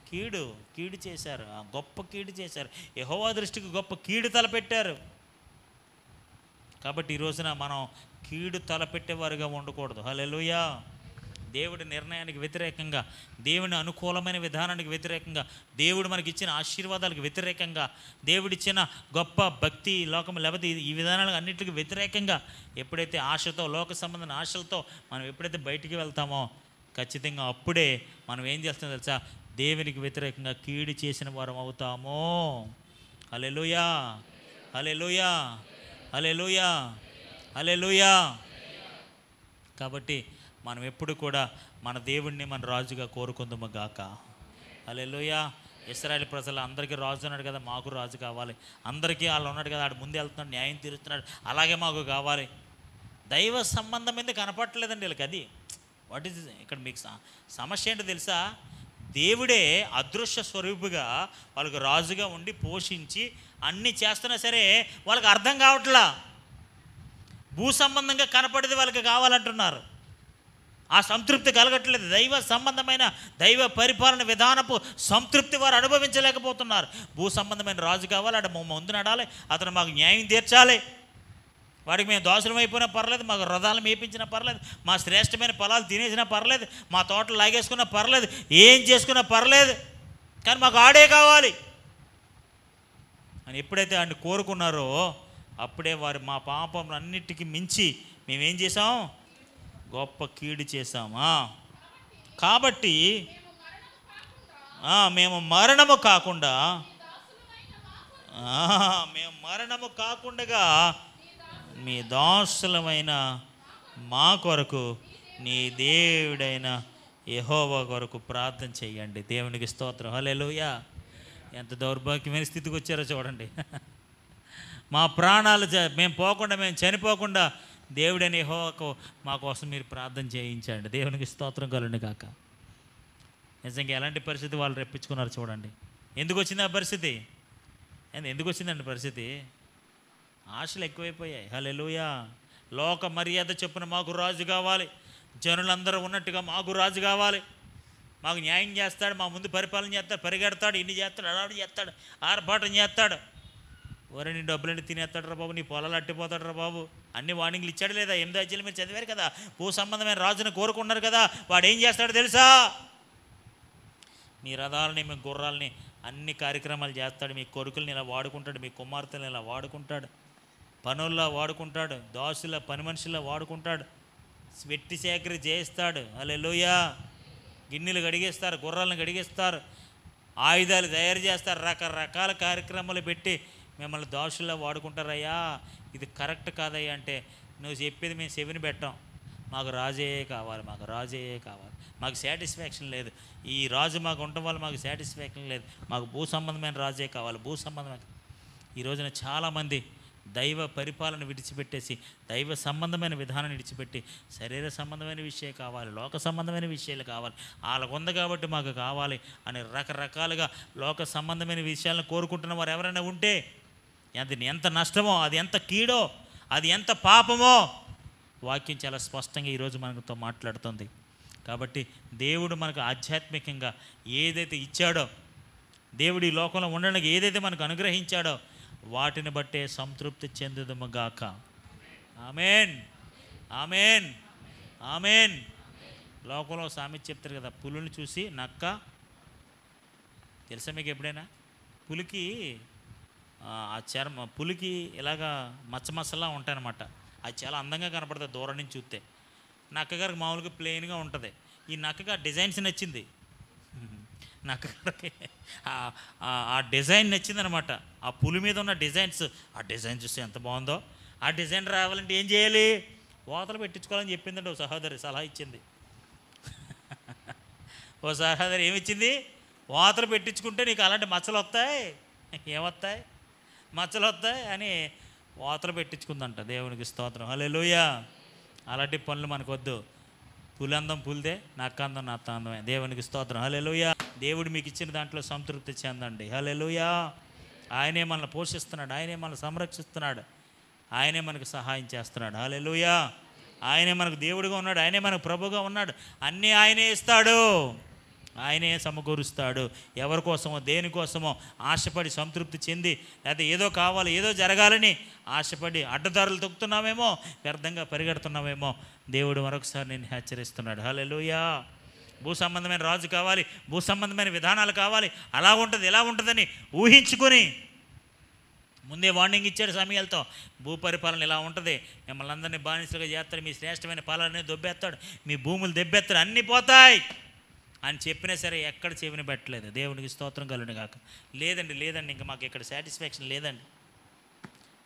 కీడు కీడు చేశారు గొప్ప కీడు చేశారు యహోవా దృష్టికి గొప్ప కీడు తలపెట్టారు కాబట్టి ఈ రోజున మనం కీడు తలపెట్టేవారుగా ఉండకూడదు హలో దేవుడి నిర్ణయానికి వ్యతిరేకంగా దేవుని అనుకూలమైన విధానానికి వ్యతిరేకంగా దేవుడు మనకి ఇచ్చిన ఆశీర్వాదాలకు వ్యతిరేకంగా దేవుడిచ్చిన గొప్ప భక్తి లోకం లేకపోతే ఈ విధానాలకు అన్నింటికి వ్యతిరేకంగా ఎప్పుడైతే ఆశతో లోక సంబంధం ఆశలతో మనం ఎప్పుడైతే బయటికి వెళ్తామో ఖచ్చితంగా అప్పుడే మనం ఏం చేస్తాం తెలుసా దేవునికి వ్యతిరేకంగా కీడు చేసిన వారం అవుతామో అలెలుయా అలెలుయా అలెలుయా అలెలుయా కాబట్టి మనం ఎప్పుడు కూడా మన దేవుణ్ణి మన రాజుగా కోరుకుందాము గాక అలెలుయా ఇస్రాయల్ ప్రజలు అందరికీ రాజు ఉన్నాడు కదా మాకు రాజు కావాలి అందరికీ వాళ్ళు ఉన్నాడు కదా ఆడు ముందు వెళ్తున్నాడు న్యాయం తీరుస్తున్నాడు అలాగే మాకు కావాలి దైవ సంబంధం మీద కనపడలేదండి వీళ్ళకి అది వాట్ ఇస్ ఇక్కడ మీకు సమస్య ఏంటో తెలుసా దేవుడే అదృశ్య స్వరూపుగా వాళ్ళకు రాజుగా ఉండి పోషించి అన్నీ చేస్తున్నా సరే వాళ్ళకి అర్థం కావట్లా భూ సంబంధంగా కనపడేది వాళ్ళకి కావాలంటున్నారు ఆ సంతృప్తి కలగట్లేదు దైవ సంబంధమైన దైవ పరిపాలన విధానపు సంతృప్తి వారు అనుభవించలేకపోతున్నారు భూ సంబంధమైన రాజు కావాలి అటు మా ముందు నడాలి అతను మాకు న్యాయం తీర్చాలి వాడికి మేము దోషం అయిపోయినా పర్లేదు మాకు హృదయాలు మేపించినా పర్లేదు మా శ్రేష్టమైన పొలాలు తినేసినా పర్లేదు మా తోటలు లాగేసుకున్నా పర్లేదు ఏం చేసుకున్నా పర్లేదు కానీ మాకు ఆడే కావాలి అని ఎప్పుడైతే ఆయన కోరుకున్నారో అప్పుడే వారు మా పాపం అన్నిటికీ మించి మేమేం చేసాం గొప్ప కీడు చేశామా కాబట్టి మేము మరణము కాకుండా మేము మరణము కాకుండా మీ దాసులమైన మా కొరకు నీ దేవుడైన యహోవా కొరకు ప్రార్థన చేయండి దేవునికి స్తోత్రం హలేలుయా ఎంత దౌర్భాగ్యమైన స్థితికి వచ్చారో చూడండి మా ప్రాణాలు మేము పోకుండా మేము చనిపోకుండా దేవుడని హోకు మా కోసం మీరు ప్రార్థన చేయించండి దేవునికి స్తోత్రం కలండి కాక నిజంగా ఎలాంటి పరిస్థితి వాళ్ళు రెప్పించుకున్నారు చూడండి ఎందుకు వచ్చింది ఆ పరిస్థితి ఎందుకు వచ్చిందండి పరిస్థితి ఆశలు ఎక్కువైపోయాయి హలెలుయా లోక మర్యాద చెప్పిన మాకు రాజు కావాలి జనులందరూ ఉన్నట్టుగా మాకు రాజు కావాలి మాకు న్యాయం చేస్తాడు మా ముందు పరిపాలన చేస్తాడు పరిగెడతాడు ఇన్ని చేస్తాడు అడాడు చేస్తాడు ఆర్భాటం చేస్తాడు ఓరే నీ డబ్బులన్నీ తినేస్తాడరా బాబు నీ పొలాలు అట్టిపోతాడరా బాబు అన్ని వార్నింగ్లు ఇచ్చాడు లేదా ఎనిమిది అధ్యయులు మీరు చదివారు కదా భూ సంబంధమైన రాజును కోరుకున్నారు కదా వాడు ఏం చేస్తాడో తెలుసా మీ రథాలని మీ గుర్రాలని అన్ని కార్యక్రమాలు చేస్తాడు మీ కొడుకుల్ని ఇలా వాడుకుంటాడు మీ కుమార్తెలను ఇలా వాడుకుంటాడు పనుల్లో వాడుకుంటాడు దోసుల పని మనుషుల్లో వాడుకుంటాడు వెట్టి సేకరి చేయిస్తాడు అలా లోయా గిన్నెలు గడిగేస్తారు గుర్రాలను గడిగేస్తారు ఆయుధాలు తయారు చేస్తారు రకరకాల కార్యక్రమాలు పెట్టి మిమ్మల్ని దోషుల్లో వాడుకుంటారయ్యా ఇది కరెక్ట్ కాదయ్యా అంటే నువ్వు చెప్పేది మేము చెవిని పెట్టాం మాకు రాజే కావాలి మాకు రాజే కావాలి మాకు సాటిస్ఫాక్షన్ లేదు ఈ రాజు మాకు ఉండటం వల్ల మాకు సాటిస్ఫాక్షన్ లేదు మాకు భూ సంబంధమైన రాజే కావాలి భూ సంబంధమైన ఈ రోజున చాలామంది దైవ పరిపాలన విడిచిపెట్టేసి దైవ సంబంధమైన విధానం విడిచిపెట్టి శరీర సంబంధమైన విషయం కావాలి లోక సంబంధమైన విషయాలు కావాలి వాళ్ళకు ఉంది కాబట్టి మాకు కావాలి అని రకరకాలుగా లోక సంబంధమైన విషయాలను కోరుకుంటున్న వారు ఎవరైనా ఉంటే అది ఎంత నష్టమో అది ఎంత కీడో అది ఎంత పాపమో వాక్యం చాలా స్పష్టంగా ఈరోజు మనతో మాట్లాడుతుంది కాబట్టి దేవుడు మనకు ఆధ్యాత్మికంగా ఏదైతే ఇచ్చాడో దేవుడు ఈ లోకంలో ఉండడానికి ఏదైతే మనకు అనుగ్రహించాడో వాటిని బట్టే సంతృప్తి గాక ఆమెన్ ఆమెన్ ఆమెన్ లోకంలో సామెత చెప్తారు కదా పులుని చూసి నక్క తెలుసా మీకు ఎప్పుడైనా పులికి ఆ చర్మ పులికి ఇలాగా మచ్చ మచ్చలా ఉంటాయన్నమాట అది చాలా అందంగా కనపడుతుంది దూరం నుంచి చూస్తే నక్కగారికి మామూలుగా ప్లెయిన్గా ఉంటుంది ఈ నక్కగా డిజైన్స్ నచ్చింది నక్కగారికి ఆ డిజైన్ నచ్చింది అనమాట ఆ పులి మీద ఉన్న డిజైన్స్ ఆ డిజైన్ చూస్తే ఎంత బాగుందో ఆ డిజైన్ రావాలంటే ఏం చేయాలి ఓతలు పెట్టించుకోవాలని చెప్పిందండి ఓ సహోదరి సలహా ఇచ్చింది ఓ సహోదరి ఏమిచ్చింది వాతలు పెట్టించుకుంటే నీకు అలాంటి మచ్చలు వస్తాయి ఏమొస్తాయి మచ్చలు వస్తాయి అని వాతలు పెట్టించుకుందంట దేవునికి స్తోత్రం అలే లూయా అలాంటి పనులు మనకొద్దు పులందం పులిదే నక్కందం నత్తాందమే దేవునికి స్తోత్రం హలెలుయా దేవుడు మీకు ఇచ్చిన దాంట్లో సంతృప్తి చెందండి హలెలుయా ఆయనే మనల్ని పోషిస్తున్నాడు ఆయనే మనల్ని సంరక్షిస్తున్నాడు ఆయనే మనకు సహాయం చేస్తున్నాడు హలెలుయా ఆయనే మనకు దేవుడిగా ఉన్నాడు ఆయనే మనకు ప్రభుగా ఉన్నాడు అన్నీ ఆయనే ఇస్తాడు ఆయనే సమకూరుస్తాడు ఎవరికోసమో దేనికోసమో ఆశపడి సంతృప్తి చెంది లేదా ఏదో కావాలి ఏదో జరగాలని ఆశపడి అడ్డదారులు తొక్కుతున్నామేమో వ్యర్థంగా పరిగెడుతున్నామేమో దేవుడు మరొకసారి నేను హెచ్చరిస్తున్నాడు హలెలుయా భూ సంబంధమైన రాజు కావాలి భూ సంబంధమైన విధానాలు కావాలి అలా ఉంటుంది ఎలా ఉంటుందని ఊహించుకొని ముందే వార్నింగ్ ఇచ్చాడు సమయాలతో భూపరిపాలన ఇలా ఉంటుంది మిమ్మల్ని అందరినీ బానిసలుగా చేస్తాడు మీ శ్రేష్టమైన పాలనని దొబ్బేస్తాడు మీ భూములు దెబ్బేస్తాడు అన్నీ పోతాయి అని చెప్పినా సరే ఎక్కడ చెవిని పెట్టలేదు దేవునికి స్తోత్రం కలుని కాక లేదండి లేదండి ఇంకా మాకు ఇక్కడ సాటిస్ఫాక్షన్ లేదండి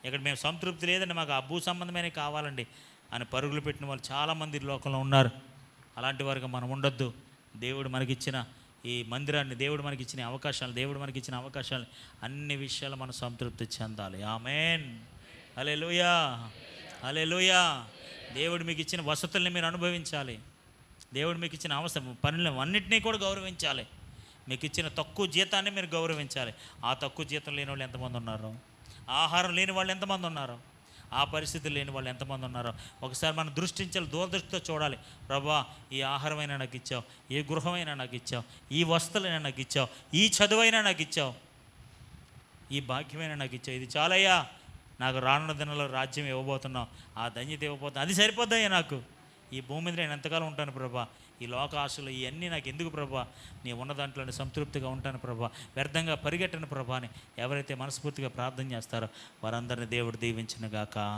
ఇక్కడ మేము సంతృప్తి లేదండి మాకు ఆ భూ సంబంధమైన కావాలండి అని పరుగులు పెట్టిన వాళ్ళు చాలామంది లోకంలో ఉన్నారు అలాంటి వారికి మనం ఉండొద్దు దేవుడు మనకిచ్చిన ఈ మందిరాన్ని దేవుడు మనకిచ్చిన అవకాశాలు దేవుడు మనకిచ్చిన అవకాశాలు అన్ని విషయాలు మనం సంతృప్తి చెందాలి ఆమెన్ అలే లూయా అలే లూయా దేవుడు మీకు ఇచ్చిన వసతుల్ని మీరు అనుభవించాలి దేవుడు మీకు ఇచ్చిన అవసరం పనులు అన్నింటినీ కూడా గౌరవించాలి మీకు ఇచ్చిన తక్కువ జీతాన్ని మీరు గౌరవించాలి ఆ తక్కువ జీతం లేని వాళ్ళు ఎంతమంది ఉన్నారు ఆహారం లేని వాళ్ళు ఎంతమంది ఉన్నారు ఆ పరిస్థితి లేని వాళ్ళు ఎంతమంది ఉన్నారో ఒకసారి మనం దృష్టించాలి దూరదృష్టితో చూడాలి ప్రభా ఈ ఆహారమైనా నాకు ఇచ్చావు ఏ గృహమైనా నాకు ఇచ్చావు ఈ వస్తువులైనా నాకు ఇచ్చావు ఈ చదువైనా నాకు ఇచ్చావు ఈ భాగ్యమైనా నాకు ఇచ్చావు ఇది చాలయ్యా నాకు రానున్న దినంలో రాజ్యం ఇవ్వబోతున్నావు ఆ ధన్యత ఇవ్వబోతున్నా అది సరిపోద్దయ్యా నాకు ఈ భూమి మీద నేను ఎంతకాలం ఉంటాను ప్రభా ఈ లోకాశలు ఇవన్నీ నాకు ఎందుకు ప్రభా నీ ఉన్న దాంట్లోనే సంతృప్తిగా ఉంటాను ప్రభా వ్యర్థంగా పరిగెట్టను ప్రభా అని ఎవరైతే మనస్ఫూర్తిగా ప్రార్థన చేస్తారో వారందరినీ దేవుడు దీవించిన గాక